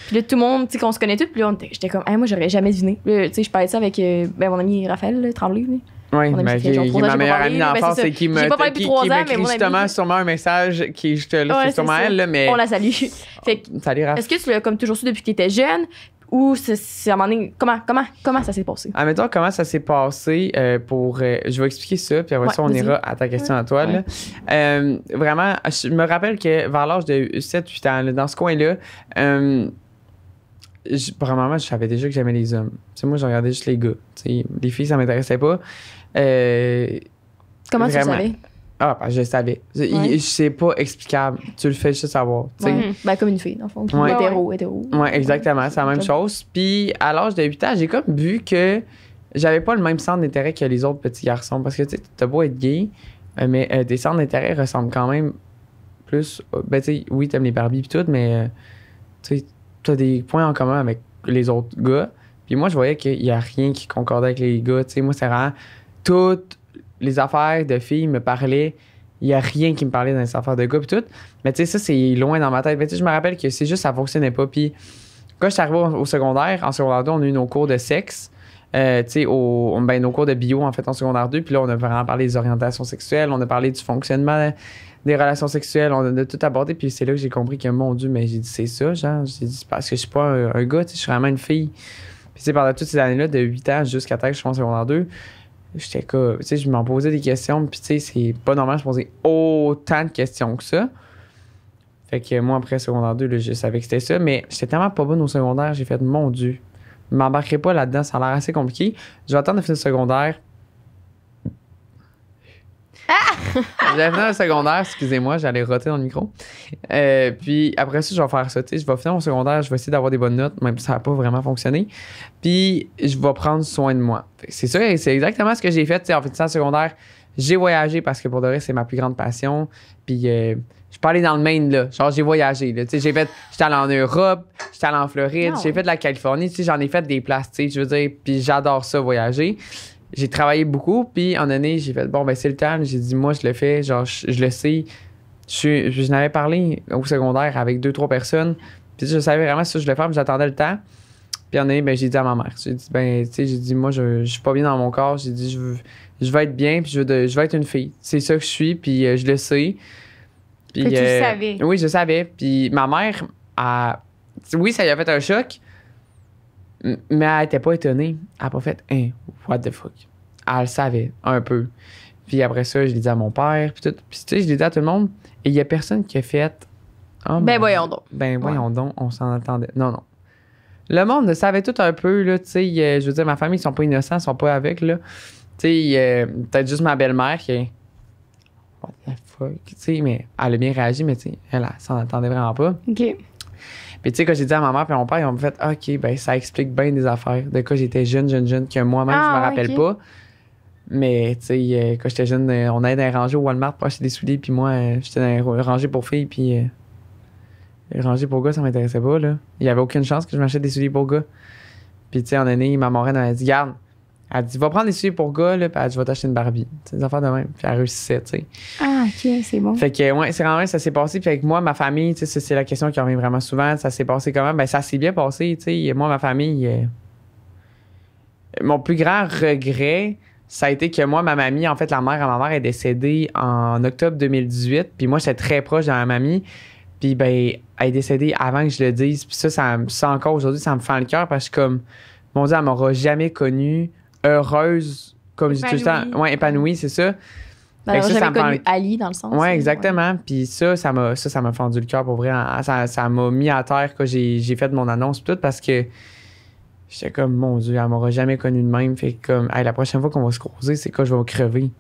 Puis là, tout le monde, tu sais, qu'on se connaît tous. Puis là, j'étais comme, hey, moi, j'aurais jamais deviné. Tu sais, je parlais de ça avec euh, ben, mon ami Raphaël Tremblay. Oui, mais qui, ma meilleure amie ben, d'enfance C'est qui me qui, m'a qui m'écrit justement sûrement un message qui je te laisse sûrement elle là, mais on la salue. fait, salut Raphaël. Est-ce que tu l'as comme toujours su depuis que tu étais jeune ou c'est à un comment, comment, comment ça s'est passé? Admettons ah, comment ça s'est passé euh, pour. Euh, je vais expliquer ça, puis après ça, on ira à ta question à toi. Euh, vraiment, je me rappelle que vers l'âge de 7-8 ans, dans ce coin-là, pour un moment, je savais déjà que j'aimais les hommes. c'est moi, je regardais juste les gars. les filles, ça m'intéressait pas. Comment tu le savais? Ah, pas je savais. C'est pas explicable. Tu le fais juste savoir. Ben, comme une fille, dans le fond. Hétéro, hétéro. Ouais, exactement. C'est la même chose. Puis, à l'âge de 8 ans, j'ai comme vu que j'avais pas le même centre d'intérêt que les autres petits garçons. Parce que, tu sais, t'as beau être gay, euh, mais euh, tes centres d'intérêt ressemblent quand même plus. Ben, tu sais, oui, t'aimes les Barbies et tout, mais euh, tu sais, t'as des points en commun avec les autres gars. Puis moi, je voyais qu'il y a rien qui concordait avec les gars. Tu sais, moi, c'est rare. tout les affaires de filles me parlaient. Il n'y a rien qui me parlait dans les affaires de gars, tout. Mais tu sais, ça, c'est loin dans ma tête. Mais tu sais, je me rappelle que c'est juste, ça fonctionnait pas. Puis quand je suis arrivé au, secondaire, en secondaire 2, on a eu nos cours de sexe. Euh, tu sais, ben, nos cours de bio, en fait, en secondaire 2. Puis là, on a vraiment parlé des orientations sexuelles, on a parlé du fonctionnement des relations sexuelles, on a tout abordé. Puis c'est là que j'ai compris que, mon Dieu, mais j'ai dit, c'est ça, genre. J'ai dit, parce que je suis pas un, gars, je suis vraiment une fille. Puis, tu sais, pendant toutes ces années-là, de 8 ans jusqu'à temps que je suis en secondaire 2, j'étais que... tu sais, je m'en posais des questions, puis tu sais, c'est pas normal je posais autant de questions que ça. Fait que moi, après secondaire 2, je savais que c'était ça, mais j'étais tellement pas bonne au secondaire, j'ai fait, mon Dieu, m'embarquerai pas là-dedans, ça a l'air assez compliqué. Je vais attendre de finir le secondaire, ah! J'avais finir le secondaire, excusez-moi, j'allais roter dans le micro. Euh, puis après ça, je vais faire ça. Je vais finir mon secondaire, je vais essayer d'avoir des bonnes notes, même si ça n'a pas vraiment fonctionné. Puis je vais prendre soin de moi. C'est ça, c'est exactement ce que j'ai fait. en finissant le secondaire, j'ai voyagé parce que pour de vrai, c'est ma plus grande passion. Puis euh, je parlais dans le Maine, là. Genre, j'ai voyagé, fait... J'étais allé en Europe, j'étais allé en Floride, ah j'ai fait de la Californie, j'en ai fait des places, je veux dire. Puis j'adore ça, voyager j'ai travaillé beaucoup, puis en année, j'ai fait bon, ben c'est le temps ». J'ai dit, moi, je le fais, genre, je, le sais. Je, je, n'avais parlé au secondaire avec deux, trois personnes. Puis je savais vraiment si je le faire, mais j'attendais le temps. Puis en année, ben, j'ai dit à ma mère. J'ai dit, ben, tu sais, j'ai dit, moi, je, je suis pas bien dans mon corps. J'ai dit, je veux, je être bien, puis je veux, je être une fille. C'est ça que je suis, puis euh, je le sais. Puis, tu euh, savais. Oui, je savais. Puis ma mère, a, oui, ça lui a fait un choc, mais elle était pas étonnée. Elle n'a pas fait un hein, what the fuck. Elle le savait un peu. Puis après ça, je l'ai dit à mon père. Puis, tu sais, je l'ai dit à tout le monde. Et il n'y a personne qui a fait. Oh, ben voyons donc. Ben voyons donc, on s'en attendait. Non, non. Le monde le savait tout un peu, là, tu sais. je veux dire, ma famille, ils sont pas innocents, ils sont pas avec, là. Tu sais, peut-être juste ma belle-mère qui What the fuck? Tu sais, mais elle a bien réagi, mais tu sais, elle, elle s'en attendait vraiment pas. OK et tu sais, quand j'ai dit à ma mère et mon père, ils m'ont fait OK, ben ça explique bien des affaires. De quand j'étais jeune, jeune, jeune, que moi-même, je me ah, rappelle pas. Mais tu sais, euh, quand j'étais jeune, euh, on allait dans les rangées au Walmart pour acheter des souliers, puis moi, euh, j'étais dans les rangées pour filles, puis euh, les rangées pour gars, ça m'intéressait pas. Là. Il y avait aucune chance que je m'achète des souliers pour gars. Puis tu sais, en année, ma marraine elle a dit Garde, elle dit, va prendre des sujets pour gars, là, puis elle dit, va t'acheter une Barbie. C'est des affaires de même. Puis elle réussissait, tu sais. Ah, OK, c'est bon. Fait que, ouais, c'est vraiment ça s'est passé. Puis avec moi, ma famille, tu sais, c'est la question qui revient vraiment souvent. Ça s'est passé comment? Ben, ça s'est bien passé, tu sais. Moi, ma famille, euh, mon plus grand regret, ça a été que moi, ma mamie, en fait, la mère à ma mère est décédée en octobre 2018. Puis moi, j'étais très proche de ma mamie. Puis, ben, elle est décédée avant que je le dise. Puis ça, ça, ça encore aujourd'hui, ça me fend le cœur parce que, comme, mon Dieu, elle m'aura jamais connue heureuse, comme je dis tout le temps. Ouais, épanouie, c'est ça. Ben, connu Ali dans le sens. Oui, exactement. Puis ça, ça m'a, ça, fendu le cœur pour vrai. Ça, m'a mis à terre quand j'ai, fait mon annonce tout parce que j'étais comme mon Dieu, elle m'aura jamais connu de même. Fait comme la prochaine fois qu'on va se croiser, c'est quand je vais crever.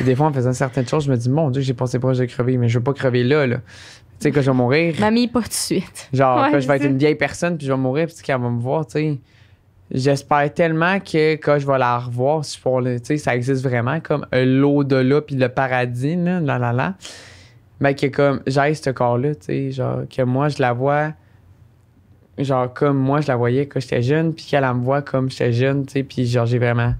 et des fois, en faisant certaines choses, je me dis mon Dieu, j'ai pensé proche de crever, mais je veux pas crever là, là. Tu sais, quand je vais mourir. Mamie, pas tout de suite. Genre, je vais être une vieille personne, puis je vais mourir, puis qu'elle va me voir, tu sais j'espère tellement que quand je vais la revoir, pour ça existe vraiment comme euh, l'au-delà puis le paradis, là, là, là, là. Mais que comme j'aille ce corps-là, tu sais, genre que moi je la vois, genre comme moi je la voyais quand j'étais jeune, puis qu'elle me voit comme j'étais jeune, tu sais, puis genre j'ai vraiment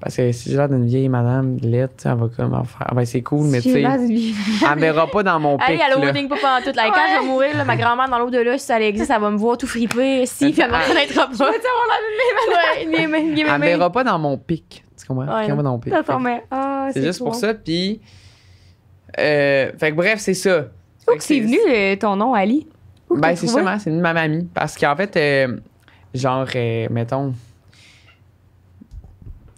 parce que si j'ai l'air d'une vieille madame Lette, elle va comme faire. Ah ben, c'est cool, mais tu sais. Elle verra pas dans mon pic. Hey, elle pour pas pendant tout. Quand je vais mourir, là, ma grand-mère dans l'au-delà, si ça existe, elle va me voir tout friper. Si, puis elle me ah, reconnaîtra pas. Elle me verra pas dans mon pic. Tu comprends? Ouais, dans mon pic. Ah, c'est juste pour ça. Puis. Euh, fait que bref, c'est ça. Où que c'est venu euh, ton nom, Ali? Ben, c'est sûrement, c'est de ma mamie. Parce qu'en fait, euh, genre, mettons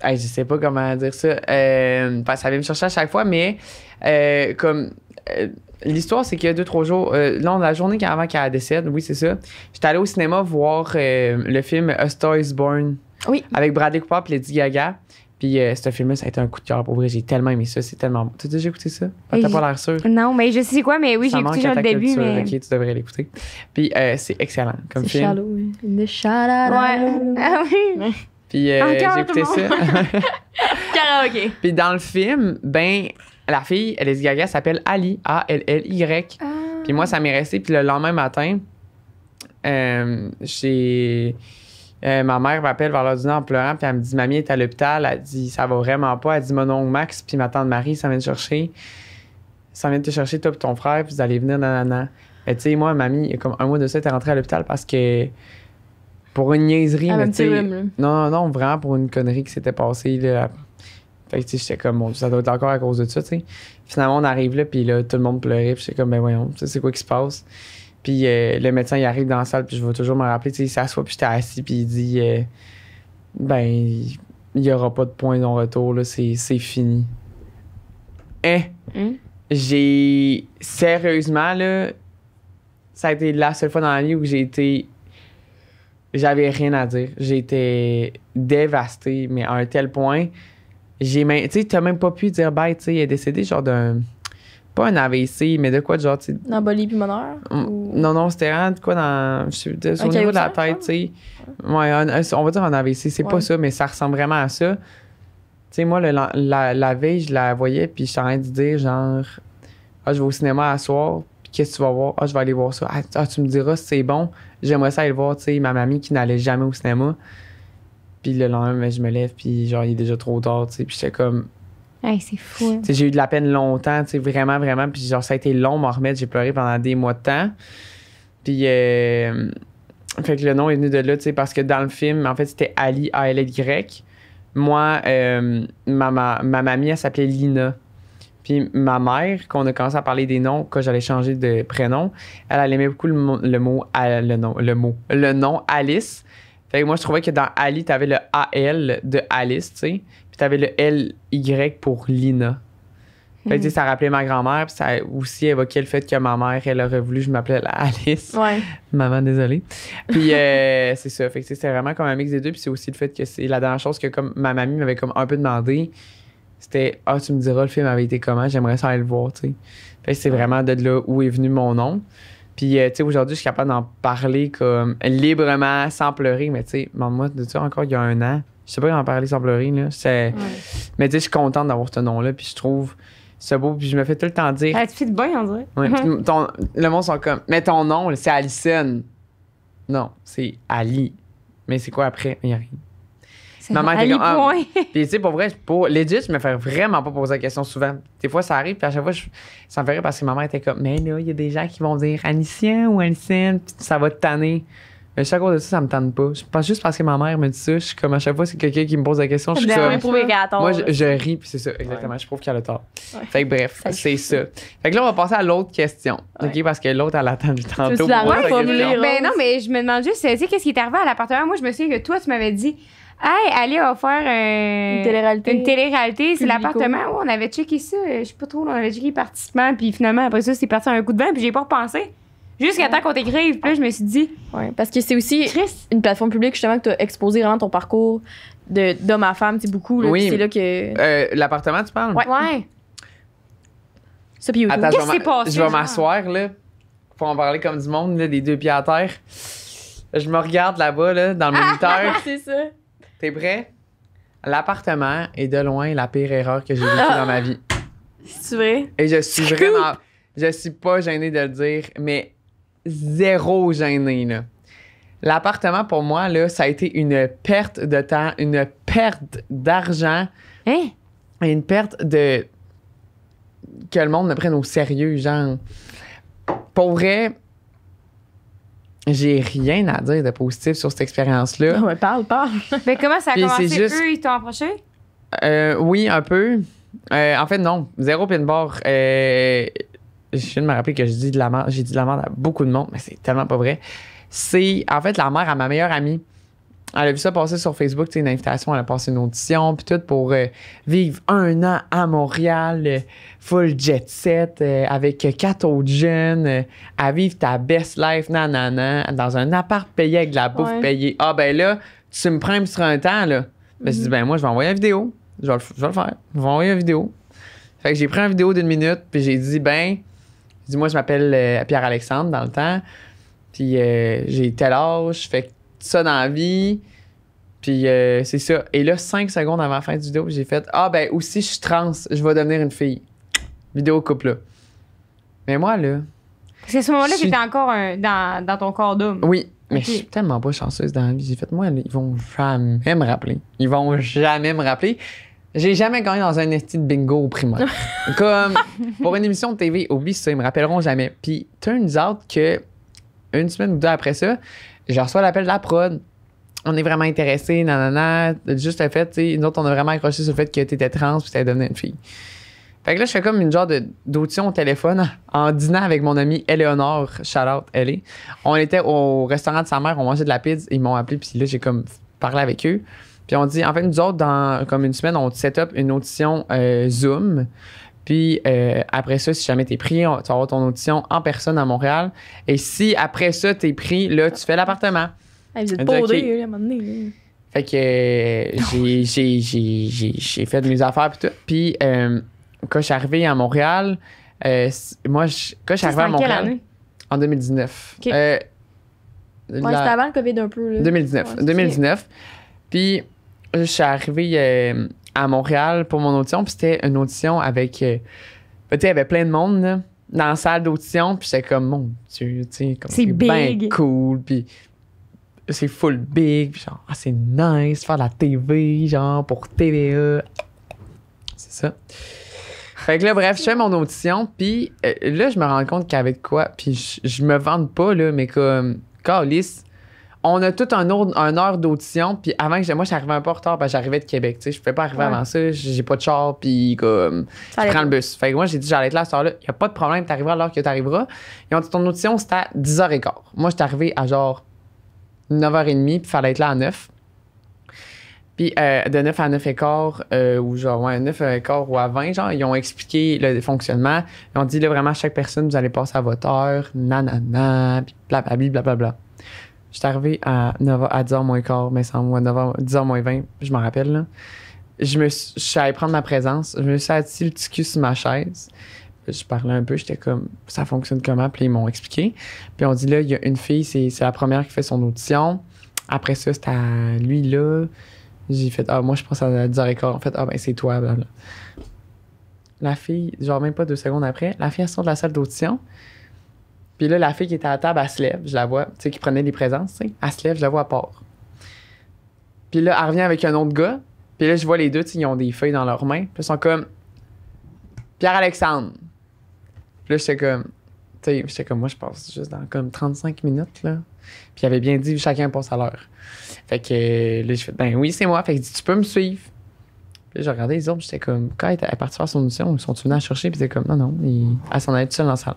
je je sais pas comment dire ça. Euh, ça vient me chercher à chaque fois, mais euh, comme. Euh, l'histoire, c'est qu'il y a deux, trois jours, euh, là, la journée avant qu'elle décède, oui, c'est ça, j'étais allée au cinéma voir le film A Star is Born. Avec Bradley Cooper et Lady Gaga. Puis ce film-là, ça a été un coup de cœur. Pour vrai, j'ai tellement aimé ça. C'est tellement bon. T'as déjà écouté ça? Tu ah, T'as pas l'air sûr. Non, mais je sais quoi, mais oui, j'ai écouté genre le début. Mais... Ok, tu devrais l'écouter. Puis c'est excellent comme film. oui. Hein. Ouais. Ah oui. Puis euh, j'ai écouté ça. Puis dans le film, ben, la fille, elle est Gaga, s'appelle Ali, A-L-L-Y. Ah. Puis moi, ça m'est resté. Puis le lendemain matin, euh, euh ma mère m'appelle vers l'ordinateur en pleurant, puis elle me dit Mamie est à l'hôpital. Elle dit Ça va vraiment pas. Elle dit Mon oncle Max, puis ma tante Marie, ça vient te chercher. Ça vient te chercher, toi, puis ton frère, puis vous allez venir, nanana. Mais tu sais, moi, mamie, comme un mois de ça, elle est rentrée à l'hôpital parce que pour une niaiserie, ah, mais tu Non, non, non, vraiment pour une connerie qui s'était passée. Là. Fait que, tu sais, j'étais comme, ça doit être encore à cause de ça, tu sais. Finalement, on arrive là, puis là, tout le monde pleurait, puis j'étais comme, ben voyons, c'est quoi qui se passe? Puis euh, le médecin, il arrive dans la salle, puis je vais toujours me rappeler, tu sais, il s'assoit, puis j'étais assis, puis il dit, euh, ben, il y aura pas de point de non-retour, là, c'est, fini. Hein? hein? J'ai. Sérieusement, là, ça a été la seule fois dans la vie où j'ai été j'avais rien à dire. J'étais dévasté, mais à un tel point, j'ai tu sais, même pas pu dire bye, tu il est décédé genre d'un, pas un AVC, mais de quoi genre, tu sais. Embolie pulmonaire? Mm, non, non, c'était rien, de quoi dans, je suis au niveau de la tête, tu sais. Ouais, on va dire un AVC, c'est pas ça, mais ça ressemble vraiment à ça. Tu sais, moi, le, la, la, veille, je la voyais, puis je suis en train de dire genre, ah, je vais au cinéma à soir, qu'est-ce que tu vas voir? Ah, je vais aller voir ça. Ah, ah, tu me diras si c'est bon. J'aimerais ça aller voir, tu sais, ma mamie qui n'allait jamais au cinéma. Puis le lendemain, ben, je me lève, puis genre, il est déjà trop tard, tu sais. Puis j'étais comme. Hey, c'est fou. Hein. J'ai eu de la peine longtemps, tu sais, vraiment, vraiment. Puis genre, ça a été long, m'en remettre. J'ai pleuré pendant des mois de temps. Puis. Euh, fait que le nom est venu de là, tu sais, parce que dans le film, en fait, c'était Ali A-L-Y. Moi, euh, ma, mamie, elle s'appelait Lina. Puis ma mère, quand on a commencé à parler des noms, quand j'allais changer de prénom, elle, allait aimait beaucoup le, mot, le nom, le mot, le nom Alice. Fait moi, je trouvais que dans Ali, t'avais le AL de Alice, tu sais. Puis t'avais le LY pour Lina. Hmm. ça rappelait ma grand-mère, puis ça aussi évoquait le fait que ma mère, elle aurait voulu, je m'appelais Alice. Maman, désolée. Puis euh, c'est ça. Fait c'est vraiment comme un mix des deux. Puis c'est aussi le fait que c'est la dernière chose que, comme ma mamie m'avait comme un peu demandé, c'était Ah, tu me diras, le film avait été comment, j'aimerais ça aller le voir, tu sais. Fait c'est vraiment de là où est venu mon nom. Puis, euh, tu sais, aujourd'hui, je suis capable d'en parler comme librement, sans pleurer. Mais, tu sais, demande-moi de ça encore il y a un an. Je sais pas en parler sans pleurer, là. Mais, tu sais, je suis contente d'avoir ce nom-là. Puis, je trouve c'est beau. Puis, je me fais tout le temps dire. Ah, tu fais on dirait. le monde sont comme. Mais ton nom, c'est Alison. Non, c'est Ali. Mais c'est quoi après? Ma mère était comme. Ah. Puis, tu sais, pour vrai, pour l'édit, je me fais vraiment pas poser la question souvent. Des fois, ça arrive, puis à chaque fois, je, ça me fait rire parce que ma mère était comme, mais là, il y a des gens qui vont dire Anicien ou Anicien, puis ça va te tanner. Mais chaque fois de ça, ça me tente pas. Je pense juste parce que ma mère me dit ça, je suis comme à chaque fois, c'est quelqu'un qui me pose la question, je suis comme. Moi, je, ris, puis c'est ça, exactement. Je prouve qu'elle a tort. Fait que bref, c'est ça. Fait que là, on va passer à l'autre question. OK? Parce que l'autre, elle attend du temps. Tu hein? ben non, mais je me demande juste, tu qu'est-ce qui est arrivé à l'appartement? Moi, je me souviens que toi, tu m'avais dit, Hey, allez, on va faire une télé-réalité. Une C'est l'appartement où on avait checké ça. Je sais pas trop, on avait checké les participants. Puis finalement, après ça, c'est parti un coup de vent. Puis j'ai pas repensé. Jusqu'à ouais. temps qu'on t'écrive. Puis là, je me suis dit. Ouais, parce que c'est aussi une plateforme publique, justement, que tu as exposé vraiment ton parcours d'homme à femme, C'est beaucoup. Là, oui. C'est là que. Euh, l'appartement, tu parles? Ouais. ouais. Ça, puis Qu'est-ce qui s'est passé? Je vais m'asseoir, là. Faut en parler comme du monde, là, des deux pieds à terre. Je me regarde là-bas, là, dans le moniteur. c'est ça. T'es prêt? L'appartement est de loin la pire erreur que j'ai vécue dans ma vie. C'est vrai? Et je suis vraiment. Je suis pas gênée de le dire, mais zéro gênée, là. L'appartement, pour moi, là, ça a été une perte de temps, une perte d'argent. Hein? Et une perte de. Que le monde me prenne au sérieux, genre. Pour vrai, j'ai rien à dire de positif sur cette expérience-là. parle, parle. Mais comment ça a commencé? Eux, ils t'ont approché? Euh, oui, un peu. Euh, en fait, non. Zéro pin bar. Euh, je viens de me rappeler que je dis de la J'ai dit de la merde à beaucoup de monde, mais c'est tellement pas vrai. C'est, en fait, la mère à ma meilleure amie elle a vu ça passer sur Facebook, une invitation, elle a passé une audition, puis tout pour euh, vivre un an à Montréal, euh, full jet set, euh, avec quatre autres jeunes, à vivre ta best life, nanana, dans un appart payé avec de la bouffe payée. Ah ben là, tu me prends sur un temps, là. Ben, je dis, mhm. ben moi, je vais envoyer une vidéo. Je vais, le, faire. Je vais envoyer une vidéo. Fait que j'ai pris une vidéo d'une minute, puis j'ai dit, ben, dis moi, je m'appelle Pierre-Alexandre dans le temps, puis j'ai tel âge, fait que ça dans la vie. Puis euh, c'est ça. Et là, cinq secondes avant la fin du vidéo, j'ai fait Ah, ben aussi, je suis trans, je vais devenir une fille. Vidéo couple là. Mais moi, là. C'est ce moment-là que j'étais encore dans, dans, ton corps d'homme. Oui, mais je suis tellement pas chanceuse dans la vie. J'ai fait Moi, ils vont jamais me rappeler. Ils vont jamais me rappeler. J'ai jamais gagné dans un esti de bingo au primaire. Comme pour une émission de TV, oublie ça, ils me rappelleront jamais. Puis turns out que une semaine ou deux après ça, je reçois l'appel de la prod. On est vraiment intéressé, nanana. Juste le fait, tu sais, nous autres, on a vraiment accroché sur le fait que t'étais trans puis t'avais donné une fille. Fait que là, je fais comme une genre d'audition au téléphone en dînant avec mon amie Eleonore, Charlotte, elle est. On était au restaurant de sa mère, on mangeait de la pizza, ils m'ont appelé, puis là, j'ai comme parlé avec eux. Puis on dit, en fait, nous autres, dans comme une semaine, on set up une audition euh, Zoom puis euh, après ça, si jamais t'es pris, tu vas avoir ton audition en personne à Montréal. Et si après ça, t'es pris, là, tu fais l'appartement. vous êtes pas à un moment donné. Fait que euh, j'ai fait de mes affaires puis tout. Puis euh, quand je suis arrivé à Montréal, moi, quand je suis arrivé à Montréal. Année? En 2019. c'était avant le COVID un peu. 2019. 2019. Puis je suis arrivé à Montréal pour mon audition. Puis c'était une audition avec. Euh, ben, tu sais, il y avait plein de monde dans la salle d'audition. Puis c'était comme, mon tu sais, c'est bien cool. Puis c'est full big. Puis genre, ah, c'est nice faire la TV, genre pour TVA. C'est ça. Fait que là, bref, je fais mon audition. Puis euh, là, je me rends compte qu'avec quoi. Puis je, me vante pas, là, mais comme. Carlis, on a tout un, un heure d'audition. Puis avant que moi, j'arrivais un peu en retard, parce que j'arrivais de Québec. Tu sais, je pouvais pas arriver avant ça. J'ai pas de char, puis je prends le bus. Fait que moi, j'ai dit, j'allais être là à cette là Il n'y a pas de problème, t'arriveras à l'heure que t'arriveras. Ils ont dit, ton audition, c'était à 10h15. Moi, j'étais arrivé à genre 9h30, puis fallait être là à 9. Puis euh, de 9 à 9 et quart, euh, ou genre 9 et quart ou à 20, genre, ils ont expliqué le fonctionnement. Ils ont dit là vraiment chaque personne, vous allez passer à votre heure, nanana, puis blablabla, blablabla. Bla, bla. J'étais arrivé à, à 10h moins quart, mais sans moi, 9 10h moins 20, je m'en rappelle. Là. Je me suis, allée prendre ma présence. Je me suis assis le petit cul sur ma chaise. Je parlais un peu, j'étais comme, ça fonctionne comment? Puis ils m'ont expliqué. Puis on dit, là, il y a une fille, c'est, la première qui fait son audition. Après ça, c'était à lui, là. J'ai fait, ah, moi, je pense à 10h15. En fait, ah, ben, c'est toi, blablabla. La fille, genre, même pas deux secondes après, la fille, elle sort de la salle d'audition. Puis là, la fille qui était à table, elle se lève, je la vois, tu sais, qui prenait des présences, tu sais. Elle se lève, je la vois à part. Puis là, elle revient avec un autre gars. Puis là, je vois les deux, tu sais, ils ont des feuilles dans leurs mains. Puis ils sont comme Pierre-Alexandre. Puis là, j'étais comme, tu sais, j'étais comme, moi, je passe juste dans comme 35 minutes, là. Puis il avait bien dit, chacun passe à l'heure. Fait que là, je fais, ben oui, c'est moi. Fait que tu peux me suivre. Puis là, j'ai regardé les autres, j'étais comme, quand elle est partie faire son audition, ils sont venus la chercher, puis c'est comme, non, non, elle s'en allait tout seul dans la salle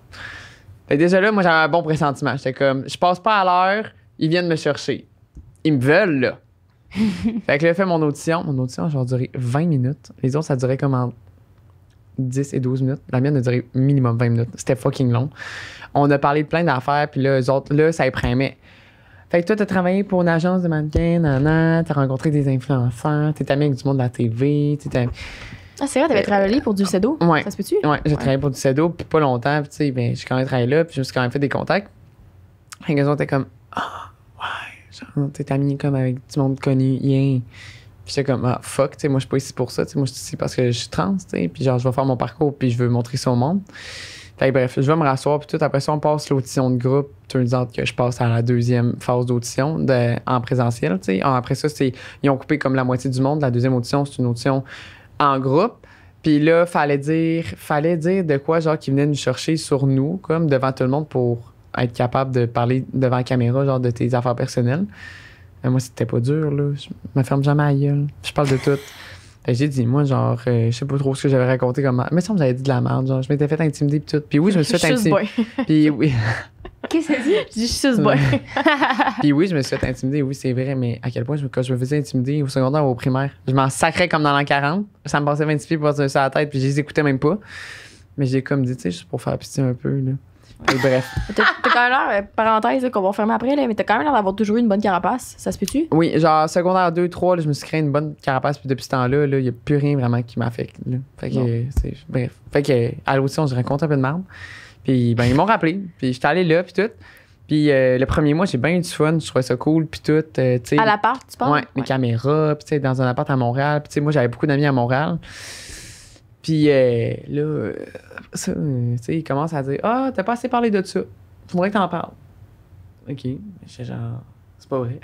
déjà là, moi, j'avais un bon pressentiment. J'étais comme, je passe pas à l'heure, ils viennent me chercher. Ils me veulent, là. fait que là, fait mon audition. Mon audition, a duré 20 minutes. Les autres, ça durait comme 10 et 12 minutes. La mienne a duré minimum 20 minutes. C'était fucking long. On a parlé de plein d'affaires, puis là, eux autres, là, ça imprimait. Fait que toi, t'as travaillé pour une agence de mannequin, nanan, t'as rencontré des influenceurs, t'es ami avec du monde de la TV, t'es ah, c'est vrai, t'avais euh, travaillé pour du CEDO? Ça se peut-tu? Ouais, j'ai travaillé pour du CEDO, puis pas longtemps, puis tu sais, ben, j'ai quand même travaillé là, puis je me suis quand même fait des contacts. Et les gens étaient comme, ah, ouais, genre, t'es amené comme avec du monde connu, yeah. Puis j'étais comme, ah, fuck, tu sais, moi, je suis pas ici pour ça, tu sais, moi, je suis ici parce que je suis trans, tu sais, puis genre, je vais faire mon parcours, puis je veux montrer ça au monde. Fait que, bref, je vais me rasseoir, puis tout. Après ça, on passe l'audition de groupe. Turns out que je passe à la deuxième phase d'audition en présentiel, tu sais. Ah, après ça, c'est, ils ont coupé comme la moitié du monde. La deuxième audition, c'est une audition en groupe. Puis là, fallait dire, fallait dire de quoi, genre, qu'ils venaient nous chercher sur nous, comme devant tout le monde pour être capable de parler devant la caméra, genre, de tes affaires personnelles. Mais euh, moi, c'était pas dur, là. Je me ferme jamais à gueule. Je parle de tout. j'ai dit, moi, genre, euh, je sais pas trop ce que j'avais raconté comment. Mais ça, me faisait dit de la merde, genre, je m'étais fait intimider, puis tout. Puis oui, je me suis fait intimider. puis oui. « Qu'est-ce dit. Je dis, je suis juste bon. » Puis oui, je me suis fait intimider, oui, c'est vrai, mais à quel point je, quand je me faisais intimider au secondaire ou au primaire, je m'en sacrais comme dans l'an 40. Ça me passait 20 pieds pour passer ça à la tête, puis je les écoutais même pas. Mais j'ai comme dit, tu sais, juste pour faire pitié un peu, là. Et bref. t'as quand même l'air, euh, parenthèse qu'on va fermer après, là, mais t'as quand même l'air d'avoir toujours eu une bonne carapace. Ça se fait tu Oui, genre secondaire 2, 3, je me suis créé une bonne carapace, puis depuis ce temps-là, il n'y a plus rien vraiment qui m'affecte. Fait que, bref. Fait que, à l'audition, je rencontre un peu de marbre. Puis ben, ils m'ont rappelé. Puis j'étais allé là, puis tout. Puis euh, le premier mois, j'ai bien eu du fun, je trouvais ça cool, puis tout. Euh, à l'appart, tu parles? Ouais, les caméras, puis dans un appart à Montréal. Puis moi, j'avais beaucoup d'amis à Montréal. Puis euh, là, sais ils commencent à dire Ah, t'as pas assez parlé de ça. Faudrait que t'en parles. OK. j'ai genre, c'est pas vrai.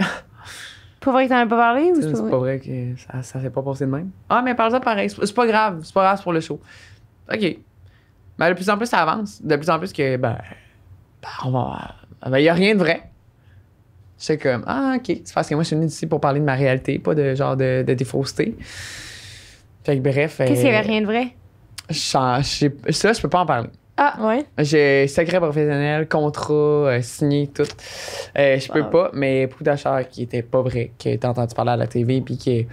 pas vrai que t'en as pas parlé ou c'est pas, pas vrai que ça, ça s'est pas passé de même? Ah, mais parle-en pareil. C'est pas grave. C'est pas grave pour le show. OK. Mais ben, de plus en plus, ça avance. De plus en plus que, ben, ben on va. Il n'y ben, a rien de vrai. C'est comme, ah, OK. C'est parce que moi, je suis venu ici pour parler de ma réalité, pas de genre de, de défausseté. Fait que, bref. Qu'est-ce qu'il n'y avait euh, rien de vrai? Ça, je peux pas en parler. Ah, ouais. J'ai secret professionnel, contrat, euh, signé, tout. Je euh, je peux pas, mais beaucoup d'achats qui étaient pas vrais, qui étaient entendu parler à la TV, puis qui.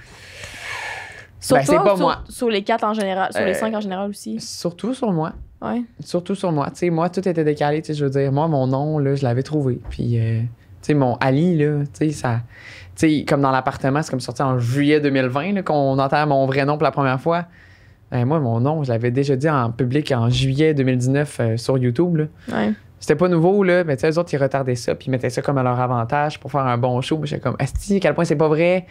surtout sur, les quatre en général, sur les cinq en général aussi? Surtout sur moi. Surtout sur moi. moi, tout était décalé. je veux dire, moi, mon nom, je l'avais trouvé. Puis, euh, tu mon Ali, là, tu ça. Tu comme dans l'appartement, c'est comme sorti en juillet 2020 qu'on entend mon vrai nom pour la première fois. et euh, moi, mon nom, je l'avais déjà dit en public en juillet 2019 euh, sur YouTube. Là. C'était pas nouveau, là, mais tu sais, eux autres, ils retardaient ça, puis ils mettaient ça comme à leur avantage pour faire un bon show. J'étais comme, Asti, à quel point c'est pas vrai?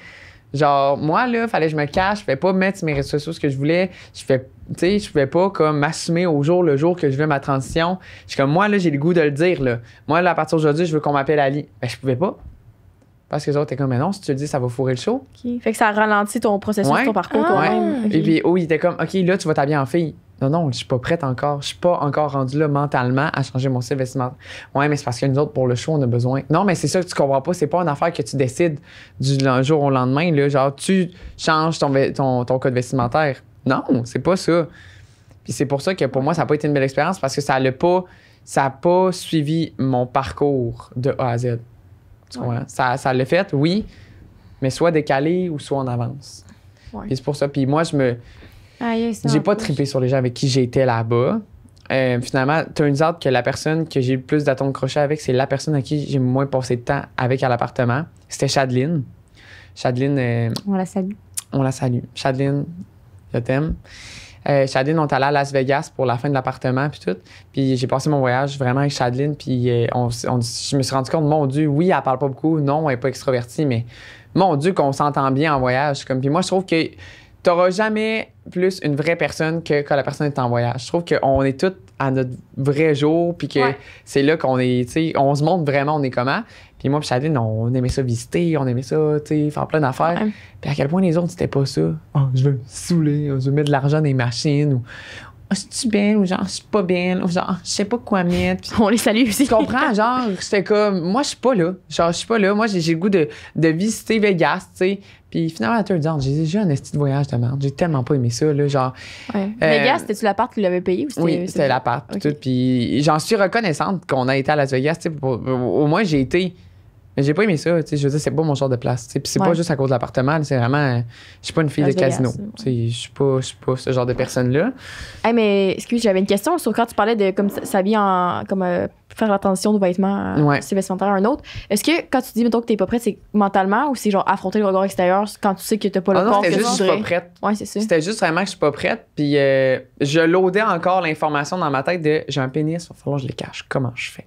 Genre, moi, là, fallait que je me cache, je pouvais pas mettre sur mes réseaux sociaux ce que je voulais. Je fais, tu sais, je pouvais pas comme m'assumer au jour le jour que je veux ma transition. Je suis comme, moi, là, j'ai le goût de le dire, là. Moi, là, à partir d'aujourd'hui, je veux qu'on m'appelle Ali. mais ben, je pouvais pas. Parce que les autres étaient comme, mais non, si tu le dis, ça va fourrer le show. Fait que ça ralentit ton processus, ton parcours, ah, même Et puis, oh, il était comme, OK, là, tu vas t'habiller en fille. Non, non, je suis pas prête encore. Je suis pas encore rendue là mentalement à changer mon style vestimentaire. Ouais, mais c'est parce que nous autres, pour le show, on a besoin. Non, mais c'est ça que tu comprends pas. C'est pas une affaire que tu décides du jour au lendemain. Là. Genre, tu changes ton, ton, code vestimentaire. Non, c'est pas ça. Puis c'est pour ça que pour moi, ça n'a pas été une belle expérience parce que ça n'a pas, pas suivi mon parcours de A à Z. Tu Ça, ça l'a fait, oui, mais soit décalé ou soit en avance. Puis c'est pour ça. Puis moi, je me, ah, j'ai pas trippé sur les gens avec qui j'étais là-bas. Euh, finalement, turns out que la personne que j'ai le plus de crochet avec, c'est la personne à qui j'ai moins passé de temps avec à l'appartement. C'était Chadeline. Chadeline. Euh, on la salue. On la salue. chadline je t'aime. Euh, on est allé à Las Vegas pour la fin de l'appartement, puis tout. Puis j'ai passé mon voyage vraiment avec Chadeline. puis euh, on, je me suis rendu compte, mon Dieu, oui, elle parle pas beaucoup, non, elle est pas extrovertie, mais mon Dieu, qu'on s'entend bien en voyage. Comme, puis moi, je trouve que t'auras jamais plus une vraie personne que quand la personne est en voyage. Je trouve qu'on est tous à notre vrai jour, puis que c'est là qu'on est, on se montre vraiment, on est comment. Puis moi, puis Chadine, on aimait ça visiter, on aimait ça, tu faire plein d'affaires. Puis à quel point les autres, c'était pas ça. Oh, je veux me saouler, je veux mettre de l'argent dans les machines, ou je ah, suis bien ou genre, je suis pas bien ou genre, je sais pas quoi mettre. on les salue aussi. Tu comprends? Genre, c'était comme, moi, je suis pas là. Genre, je suis pas là. Moi, j'ai le goût de, de visiter Vegas, tu sais. Puis finalement, à te dire, j'ai déjà un petit de voyage de merde. J'ai tellement pas aimé ça, là, genre. Euh, Vegas, c'était-tu l'appart qui l'avait payé ou c'était. Oui, c'était l'appart. Puis j'en suis reconnaissante qu'on a été à Las Vegas, tu sais. Au moins, j'ai été mais j'ai pas aimé ça. Je veux dire, c'est pas mon genre de place. Puis c'est pas juste à cause de l'appartement. C'est vraiment. Je suis pas une fille de casino. Je suis pas, ce genre de personne-là. Hey, mais excuse, j'avais une question sur quand tu parlais de comme s'habiller en. comme euh, faire l'attention aux vêtements, euh, ouais. vestimentaires un autre. Est-ce que quand tu dis mettons que t'es pas prête, c'est mentalement ou c'est genre affronter le regard extérieur quand tu sais que t'as pas le ah non, c'était que juste je suis pas prête. Ouais, c'est C'était juste vraiment que je suis pas prête. Puis euh, je l'audais encore l'information dans ma tête de j'ai un pénis, il va falloir que je le cache. Comment je fais?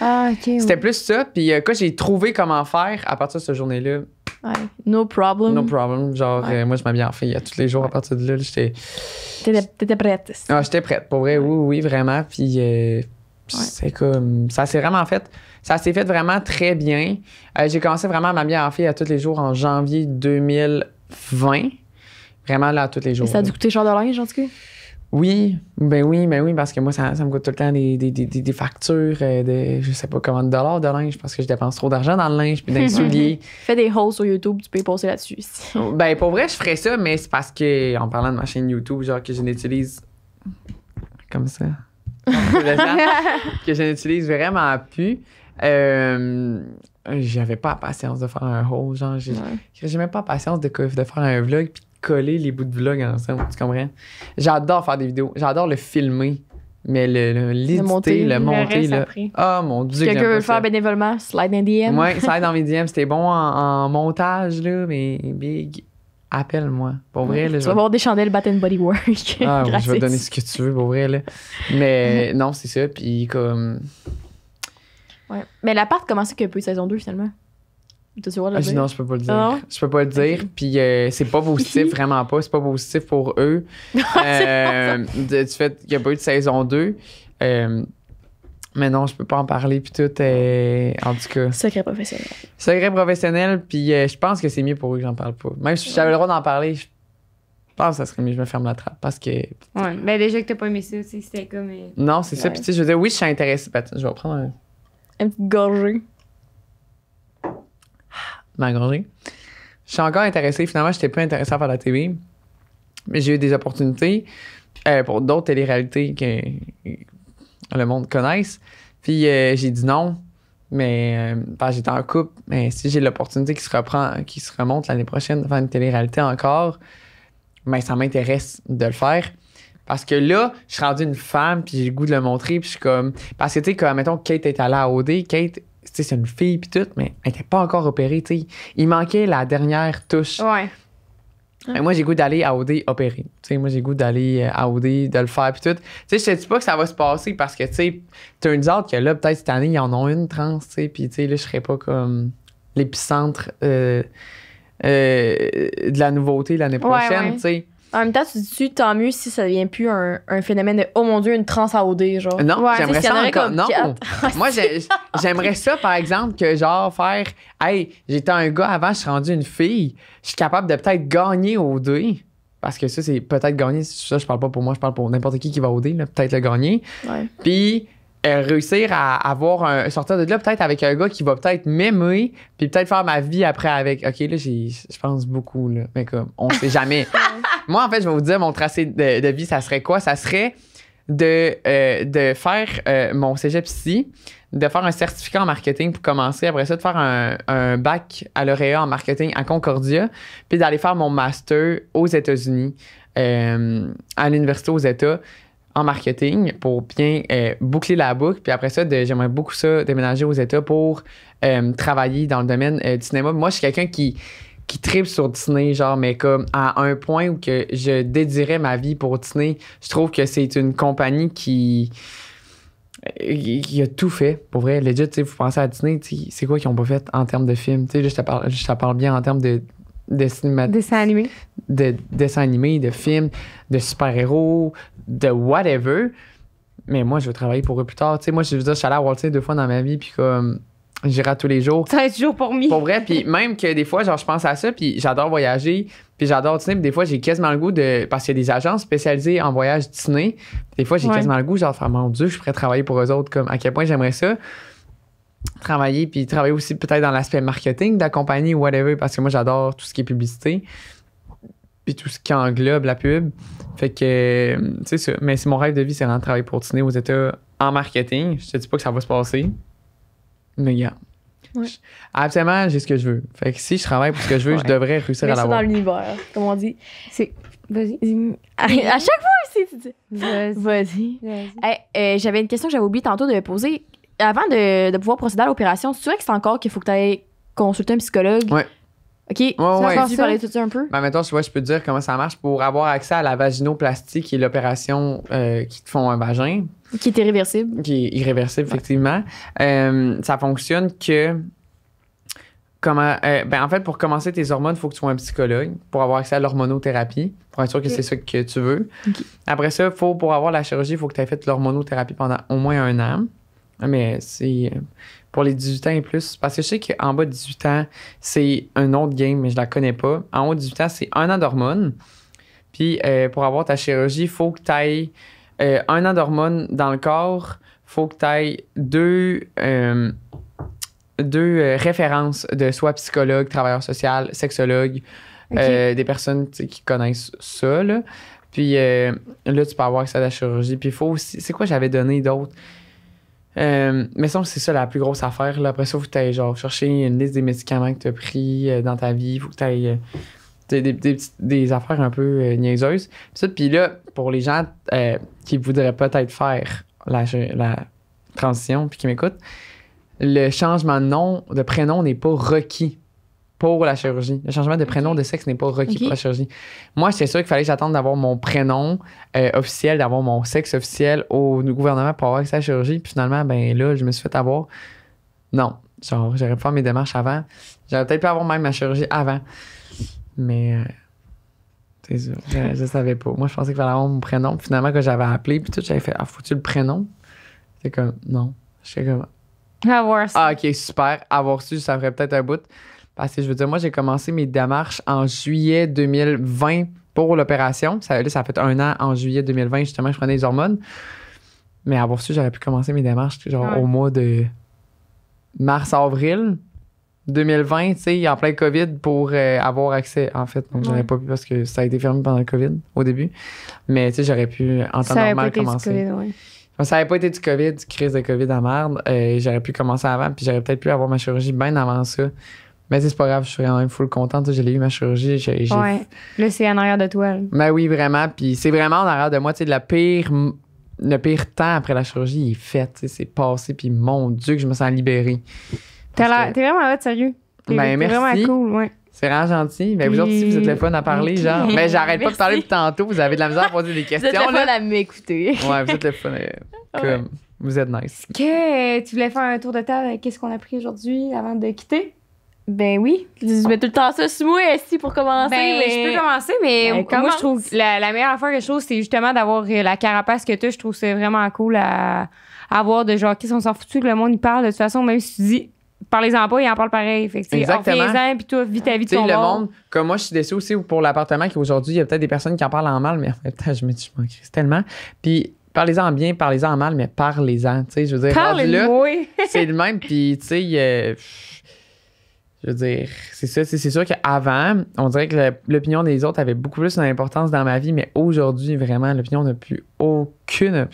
Ah, C'était plus ça. Puis quand euh, j'ai trouvé comment faire, à partir de cette journée-là, ouais. No problem. No problem. Genre, euh, moi, je m'habille en fille à tous les jours à partir de là. J'étais. T'étais prête. Ah, j'étais prête. Pour vrai, oui, oui, vraiment. Puis euh, c'est comme. Ça s'est vraiment fait. Ça s'est fait vraiment très bien. j'ai commencé vraiment à m'habiller en fille à tous les jours en janvier 2020. Vraiment là, à tous les jours. ça a dû coûter cher de linge, en tout cas? Oui, ben oui, ben oui, parce que moi, ça, me coûte tout le temps des, des, des, des factures euh, de je sais pas comment de dollars de linge parce que je dépense trop d'argent dans le linge puis dans les souliers. Fais des hauls sur YouTube, tu peux y là-dessus. Oh, ben pour vrai, je ferais ça, mais c'est parce que en parlant de ma chaîne YouTube, genre que je n'utilise comme ça. que je n'utilise vraiment plus. Euh, j'avais pas la patience de faire un haul, genre j'ai, pas la patience de, de faire un vlog coller les bouts de vlog ensemble, tu comprends? J'adore faire des vidéos, j'adore le filmer, mais le, l'éditer, le, monter, le monter là. oh, ah, mon dieu, quelqu'un veut le faire bénévolement, slide dans les DM. Ouais, slide dans mes DM, c'était bon en, montage là, mais big appelle-moi. Pour vrai, là, Tu vas avoir des chandelles Bat Bodywork, Body ah, je vais donner ce que tu veux, pour vrai, là. Mais non, c'est ça. Puis, comme. Ouais. Mais l'appart, comment ça que peu saison 2 finalement? Ah, non, je peux pas le dire. Je peux pas le dire. Puis euh, c'est pas positif, vraiment pas. C'est pas positif pour eux. euh, du fait qu'il n'y a pas eu de saison 2. Euh, mais non, je peux pas en parler. Puis tout est. Euh, en tout cas. Secret professionnel. Secret professionnel. Puis je pense que c'est mieux pour eux que j'en parle pas. Même si j'avais le droit d'en parler, je pense que ça serait mieux que je me ferme la trappe. Parce que. Ouais. mais ben, déjà que t'as pas aimé ça aussi, c'était comme. Non, c'est ça. Puis tu sais, je veux dire, oui, je suis intéressée. Ben, je vais prendre un. Une petite je suis encore intéressé. Finalement, j'étais plus intéressé à faire la TV. Mais j'ai eu des opportunités euh, pour d'autres télé-réalités que le monde connaisse. Puis euh, j'ai dit non. Mais euh, j'étais en couple. Mais si j'ai l'opportunité qui se reprend, qui se remonte l'année prochaine de faire une télé-réalité encore, ben, ça m'intéresse de le faire. Parce que là, je suis rendu une femme, puis j'ai le goût de le montrer, puis je comme. Parce que, tu sais, comme, mettons, Kate est allée à OD, Kate, c'est une fille puis tout, mais elle n'était pas encore opérée, Il manquait la dernière touche. Ben, moi, j'ai goût d'aller à OD opérer. moi, j'ai goût d'aller euh, à OD, de le faire, puis tout. sais, je pas que ça va se passer parce que, tu sais, turns out que là, peut-être cette année, ils en ont une trans, tu sais, puis, tu sais, là, je serais pas comme l'épicentre euh, euh, de la nouveauté l'année prochaine, en même temps, tu dis tant mieux si ça devient plus un, phénomène de oh mon dieu, une transe à OD, genre. Non, j'aimerais ça ah, Moi, j'aimerais ça, par exemple, que genre faire Hey, j'étais un gars avant, je suis rendu une fille, je suis capable de peut-être gagner OD. Parce que ça, c'est peut-être gagner. Ça, je parle pas pour moi, je parle pour n'importe qui qui va OD, peut-être le gagner. Puis euh, réussir à avoir un, sortir de là peut-être avec un gars qui va peut-être m'aimer puis peut-être faire ma vie après avec ok là je pense beaucoup là mais comme on sait jamais moi en fait je vais vous dire mon tracé de, vie ça serait quoi ça serait de, euh, de faire euh, mon cégep ici, de faire un certificat en marketing pour commencer, après ça, de faire un, bac à lauréat en marketing à Concordia, puis d'aller faire mon master aux États-Unis, à l'université aux États marketing pour bien euh, boucler la boucle. Puis après ça, j'aimerais beaucoup ça déménager aux États pour euh, travailler dans le domaine euh, du cinéma. Moi, je suis quelqu'un qui qui tripe sur Disney, genre, mais comme à un point où que je dédierais ma vie pour Disney. Je trouve que c'est une compagnie qui, qui a tout fait, pour vrai. Legit, vous pensez à Disney, c'est quoi qu'ils ont pas fait en termes de films? Je te, parle, je te parle bien en termes de de cinéma... Dessins animés. De, de de films, de super-héros, de whatever. Mais moi, je veux travailler pour eux plus tard. Tu sais, moi, je veux dire, je suis allé à Walt Disney deux fois dans ma vie, puis comme j'irai tous les jours. 13 jours pour moi. Pour vrai, puis même que des fois, genre, je pense à ça, puis j'adore voyager, puis j'adore Disney, puis des fois, j'ai quasiment le goût de. Parce qu'il y a des agences spécialisées en voyage Disney. Des fois, j'ai quasiment le goût, genre, faire mon Dieu, je pourrais travailler pour eux autres, comme à quel point j'aimerais ça travailler, puis travailler aussi peut-être dans l'aspect marketing d'accompagner compagnie ou whatever, parce que moi, j'adore tout ce qui est publicité, puis tout ce qui englobe la pub. Fait que, euh, tu sais, mais si mon rêve de vie, c'est de travailler pour Disney aux États en marketing. Je te dis pas que ça va se passer, mais Yeah. Ouais. Absolument, j'ai ce que je veux. Fait que si je travaille pour ce que je veux, je devrais réussir à l'avoir. dans l'univers, comme on dit. C'est. Vas-y. À, chaque fois aussi, tu dis. Vas-y. Vas-y. Euh, j'avais une question que j'avais oublié tantôt de me poser avant de, pouvoir procéder à l'opération, tu vrai que c'est encore qu'il faut que tu ailles consulter un psychologue? Oui. OK. Ouais, tu ouais. Tu parler de ça un peu? Ben, mettons, tu vois, je peux te dire comment ça marche pour avoir accès à la vaginoplastie, qui est l'opération euh, qui te font un vagin. Qui est irréversible. Qui est irréversible, effectivement. Euh, ça fonctionne que. Comment, euh, ben, en fait, pour commencer tes hormones, il faut que tu sois un psychologue pour avoir accès à l'hormonothérapie, pour être sûr que c'est ça que tu veux. Après ça, faut, pour avoir la chirurgie, il faut que tu aies fait l'hormonothérapie pendant au moins un an. Ah, mais c'est euh, pour les 18 ans et plus. Parce que je sais qu'en bas de 18 ans, c'est un autre game, mais je la connais pas. En haut de 18 ans, c'est un an d'hormones. Puis euh, pour avoir ta chirurgie, il faut que tu ailles euh, un an d'hormones dans le corps. faut que tu ailles deux, deux références de soit psychologue, travailleur social, sexologue, des personnes qui connaissent ça. Là. Puis là, tu peux avoir accès à la chirurgie. Puis il faut aussi. C'est quoi j'avais donné d'autres euh, mais c'est ça la plus grosse affaire. Là. Après ça, faut que genre, chercher une liste des médicaments que tu as pris euh, dans ta vie. faut que euh, tu des, des, des, affaires un peu niaiseuses. Puis là, pour les gens qui voudraient peut-être faire la, la transition puis qui m'écoutent, le changement de nom, de prénom n'est pas requis pour la chirurgie. Le changement de prénom de sexe n'est pas requis pour la chirurgie. Moi, j'étais sûr qu'il fallait que j'attende d'avoir mon prénom euh, officiel, d'avoir mon sexe officiel au gouvernement pour avoir accès à la chirurgie. Puis finalement, ben là, je me suis fait avoir. Non. Genre, j'aurais pu faire mes démarches avant. J'aurais peut-être pu avoir même ma chirurgie avant. Mais. Euh, c'est sûr, je, savais pas. Moi, je pensais qu'il fallait avoir mon prénom. finalement, quand j'avais appelé, puis tout, j'avais fait Ah, faut le prénom C'est comme, non. sais comme. Avoir ça. Ah, ok, super. Avoir su, ça ferait peut-être un bout. Parce que je veux dire, moi, j'ai commencé mes démarches en juillet 2020 pour l'opération. Ça, ça fait un an en juillet 2020, justement, je prenais les hormones. Mais avoir su, j'aurais pu commencer mes démarches au mois de mars-avril 2020, tu sais, en plein COVID pour euh, avoir accès, en fait. Donc, j'aurais pas pu parce que ça a été fermé pendant le COVID au début. Mais tu sais, j'aurais pu, en temps normal, commencer. Ça n'avait pas été du COVID, crise de COVID à merde. Euh, j'aurais pu commencer avant, puis j'aurais peut-être pu avoir ma chirurgie bien avant ça. Mais ben, c'est pas grave, je suis quand même full contente. J'ai eu ma chirurgie. J'ai, j'ai... Ouais. Là, c'est en arrière de toi. mais ben oui, vraiment. Puis c'est vraiment en arrière de moi. Tu sais, la pire, le pire temps après la chirurgie, est fait. c'est passé. Puis mon Dieu, que je me sens libérée. T'es vraiment là, sérieux. T'es, ben, merci. vraiment cool, ouais. C'est vraiment gentil. Mais ben, vous autres si vous êtes le fun à parler, genre. Mais j'arrête pas de parler plus tantôt. Vous avez de la misère à poser des questions. vous êtes le fun à m'écouter. ouais, vous êtes le fun. Euh, vous êtes nice. Que tu voulais faire un tour de table. Qu'est-ce qu'on a pris aujourd'hui avant de quitter? Ben oui. Je mets tout le temps ça sous moi, ici pour commencer. Ben, mais... je peux commencer, mais ben, moi, je trouve la, la meilleure affaire que je trouve, c'est justement d'avoir euh, la carapace que tu Je trouve c'est vraiment cool à, avoir de genre, qui sont s'en foutus que le monde y parle. De toute façon, même si tu dis, parlez-en pas, ils en parlent pareil. Fait que, Exactement. en puis toi, vis ta vie de ton le monde. Comme moi, je suis déçue aussi pour l'appartement, qu'aujourd'hui, il y a peut-être des personnes qui en parlent en mal, mais en fait, je me je m'en crie tellement. Puis parlez-en bien, parlez-en mal, mais parlez-en. Tu sais, je veux dire, là, c'est le même. Puis, tu sais, je veux dire, c'est ça. C'est sûr qu'avant, on dirait que l'opinion des autres avait beaucoup plus d'importance dans ma vie, mais aujourd'hui, vraiment, l'opinion n'a plus aucun aucune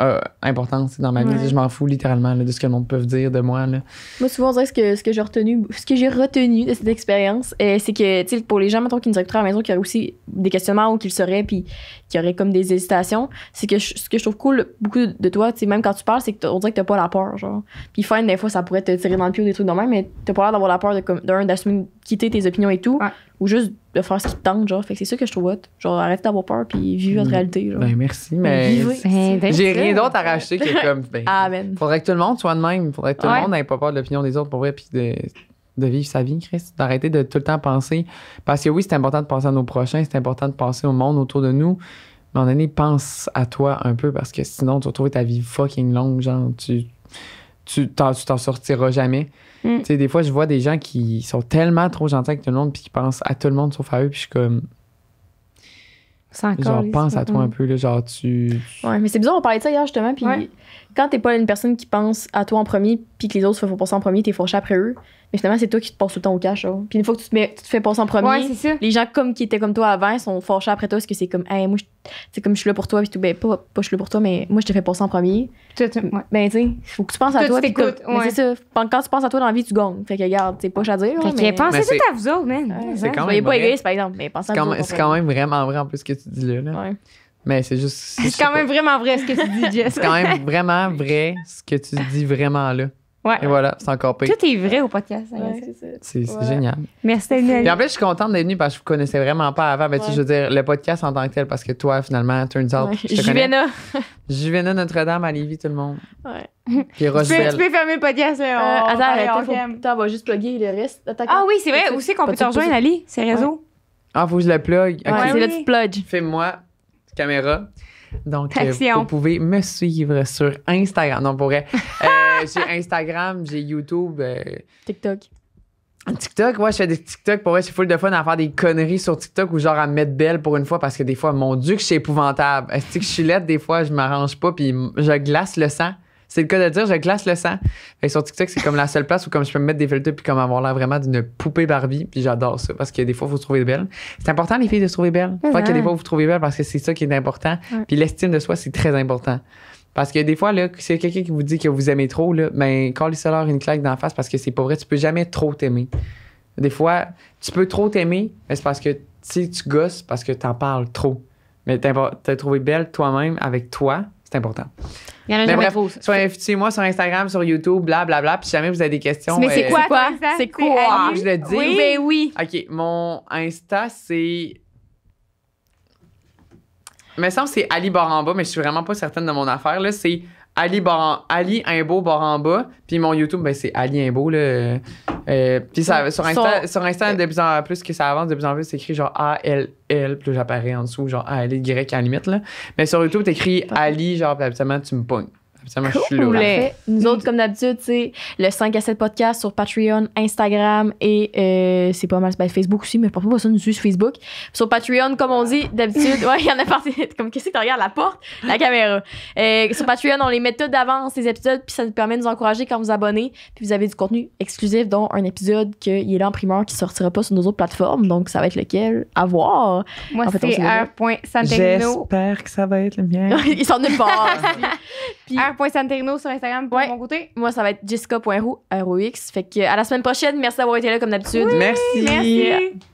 euh, importance dans ma vie. Je m'en fous littéralement de ce que le monde peut dire de moi. Moi, souvent, ce que, ce que j'ai retenu, ce que j'ai retenu de cette expérience, euh, c'est que pour les gens mettons, qui nous écouteraient à la maison, qui auraient aussi des questionnements ou qu'ils le puis qui auraient comme des hésitations, c'est que ce que je trouve cool beaucoup de toi, même quand tu parles, c'est qu'on dirait que tu n'as pas la peur. Puis fine, des fois, ça pourrait te tirer dans le pied ou des trucs de même, mais n'as pas l'air d'avoir la peur de, d'assumer, quitter tes opinions et tout, ou juste de faire ce qui tente genre. Fait que c'est ça que je trouve hot. Genre, arrête d'avoir peur puis vive votre mm. réalité, Ben, merci, ben, mais. Ben, j'ai rien d'autre à racheter que comme. Ben, Amen. Faudrait que tout le monde soit de même. Faudrait que tout le monde n'ait pas peur de l'opinion des autres pour vrai puis de, de vivre sa vie, Chris. D'arrêter de tout le temps penser. Parce que oui, c'est important de penser à nos prochains, c'est important de penser au monde autour de nous. Mais en année, pense à toi un peu parce que sinon, tu vas trouver ta vie fucking longue, genre. Tu tu t'en, t'en sortiras jamais. Mm. Tu sais, des fois, je vois des gens qui sont tellement trop gentils avec tout le monde puis qui pensent à tout le monde sauf à eux, puis je comme. genre, pense à toi un peu, là, genre, tu. Ouais, mais c'est bizarre, on parlait de ça hier justement, puis quand t'es pas une personne qui pense à toi en premier, puis que les autres se font penser en premier, t'es fourché après eux. Mais finalement, c'est toi qui te passes tout le temps au cash. Hein. Puis une fois que tu te, mets, tu te fais passer en premier, les gens qui étaient comme toi avant sont forchés après toi parce que c'est comme, hey, moi, c'est comme je suis là pour toi, puis tout, ben, pas, je suis là pour toi, mais moi, je te fais passer en premier. Ben, tu sais, faut que tu penses à toi. Tu ben, c'est ça. Quand tu penses à toi dans la vie, tu gagnes. Fait que, regarde, c'est pas à dire. mais... pensez tout à vous autres, man. c'est quand même. pas égoïste, par exemple, mais pensez à vous autres. C'est quand même vraiment vrai en plus ce que tu dis là. Mais c'est juste. C'est quand même vraiment vrai ce que tu dis, Jess. C'est quand même vraiment vrai ce que tu dis vraiment là. Ouais. Et voilà, c'est encore pire. Tout est vrai au podcast. Hein, c'est génial. Merci d'être Et en fait, je suis contente d'être venue parce que je vous connaissais vraiment pas avant. mais ben, tu, je veux dire, le podcast en tant que tel, parce que toi, finalement, turns out, je te Juvena. Juvena Notre-Dame à Lévis, tout le monde. Ouais. Puis tu, tu peux fermer le podcast. Hein, euh, on, attends, va juste plugger le reste. ah oui, c'est vrai. aussi qu'on peut te rejoindre, Ali? c'est réseaux? Ah, faut que je le plug. c'est là tu plug. Fais-moi, caméra. Donc, euh, vous pouvez me suivre sur Instagram. Non, pour vrai. Ben, j'ai Instagram, j'ai YouTube. Euh, TikTok. TikTok, ouais, je fais des TikTok. Pour vrai, c'est full de fun à faire des conneries sur TikTok ou genre à me mettre belle pour une fois parce que des fois, mon Dieu, que je suis épouvantable. Est-ce que je suis laide des fois, je m'arrange pas puis je glace le sang. C'est le cas de dire, je glace le sang. et sur TikTok, c'est comme la seule place où comme je peux me mettre des filtres puis comme avoir l'air vraiment d'une poupée Barbie. Puis j'adore ça parce que des fois, il faut se trouver belle. C'est important, les filles, de se trouver belle. Pas que des fois, vous vous trouvez belle parce que c'est ça qui est important. Puis l'estime de soi, c'est très important. Parce que des fois, là, c'est quelqu'un qui vous dit que vous aimez trop, là, ben, quand leur une claque d'en face parce que c'est pas vrai, tu peux jamais trop t'aimer. Des fois, tu peux trop t'aimer, mais c'est parce que si tu gosses, parce que t'en parles trop. Mais t'as trouvé belle toi-même avec toi, c'est important. Il y en a Soyez moi sur Instagram, sur YouTube, blablabla. Bla, bla, puis jamais vous avez des questions. Mais c'est quoi, euh, quoi? C'est quoi? Ah, je le dis. Oui, mais ben oui. OK, mon Insta, c'est me semble c'est Ali Baramba, mais je suis vraiment pas certaine de mon affaire. Là. C'est Ali, Baran... Ali Imbo Baramba. Puis mon YouTube, ben, c'est Ali Imbo. Là. Euh, puis sur Insta, de plus en plus que ça avance, de plus en plus, c'est écrit genre A-L-L. Puis j'apparais en dessous, genre A-L-Y à limite. Là. Mais sur YouTube, t'écris Ali, genre, puis habituellement, tu me pognes. Nous autres, comme d'habitude, c'est le 5 à 7 podcast sur Patreon, Instagram et euh, c'est pas mal ben, Facebook aussi, mais je ça nous suit sur Facebook. Sur Patreon, comme on dit d'habitude, ouais, il y en a partout. Comme qu'est-ce que tu regardes la porte, la caméra. Euh, sur Patreon, on les met toutes d'avance ces épisodes, puis ça nous permet de nous encourager quand vous abonnez, puis vous avez du contenu exclusif, dont un épisode qui est là en primeur qui sortira pas sur nos autres plateformes, donc ça va être lequel à voir. Moi, c'est fait, J'espère que ça va être le mien. Ils sont nulle part. Puis... sur Instagram pour mon côté. Moi, ça va être jessica.roux, Fait que à la semaine prochaine. Merci d'avoir été là comme d'habitude. merci. merci.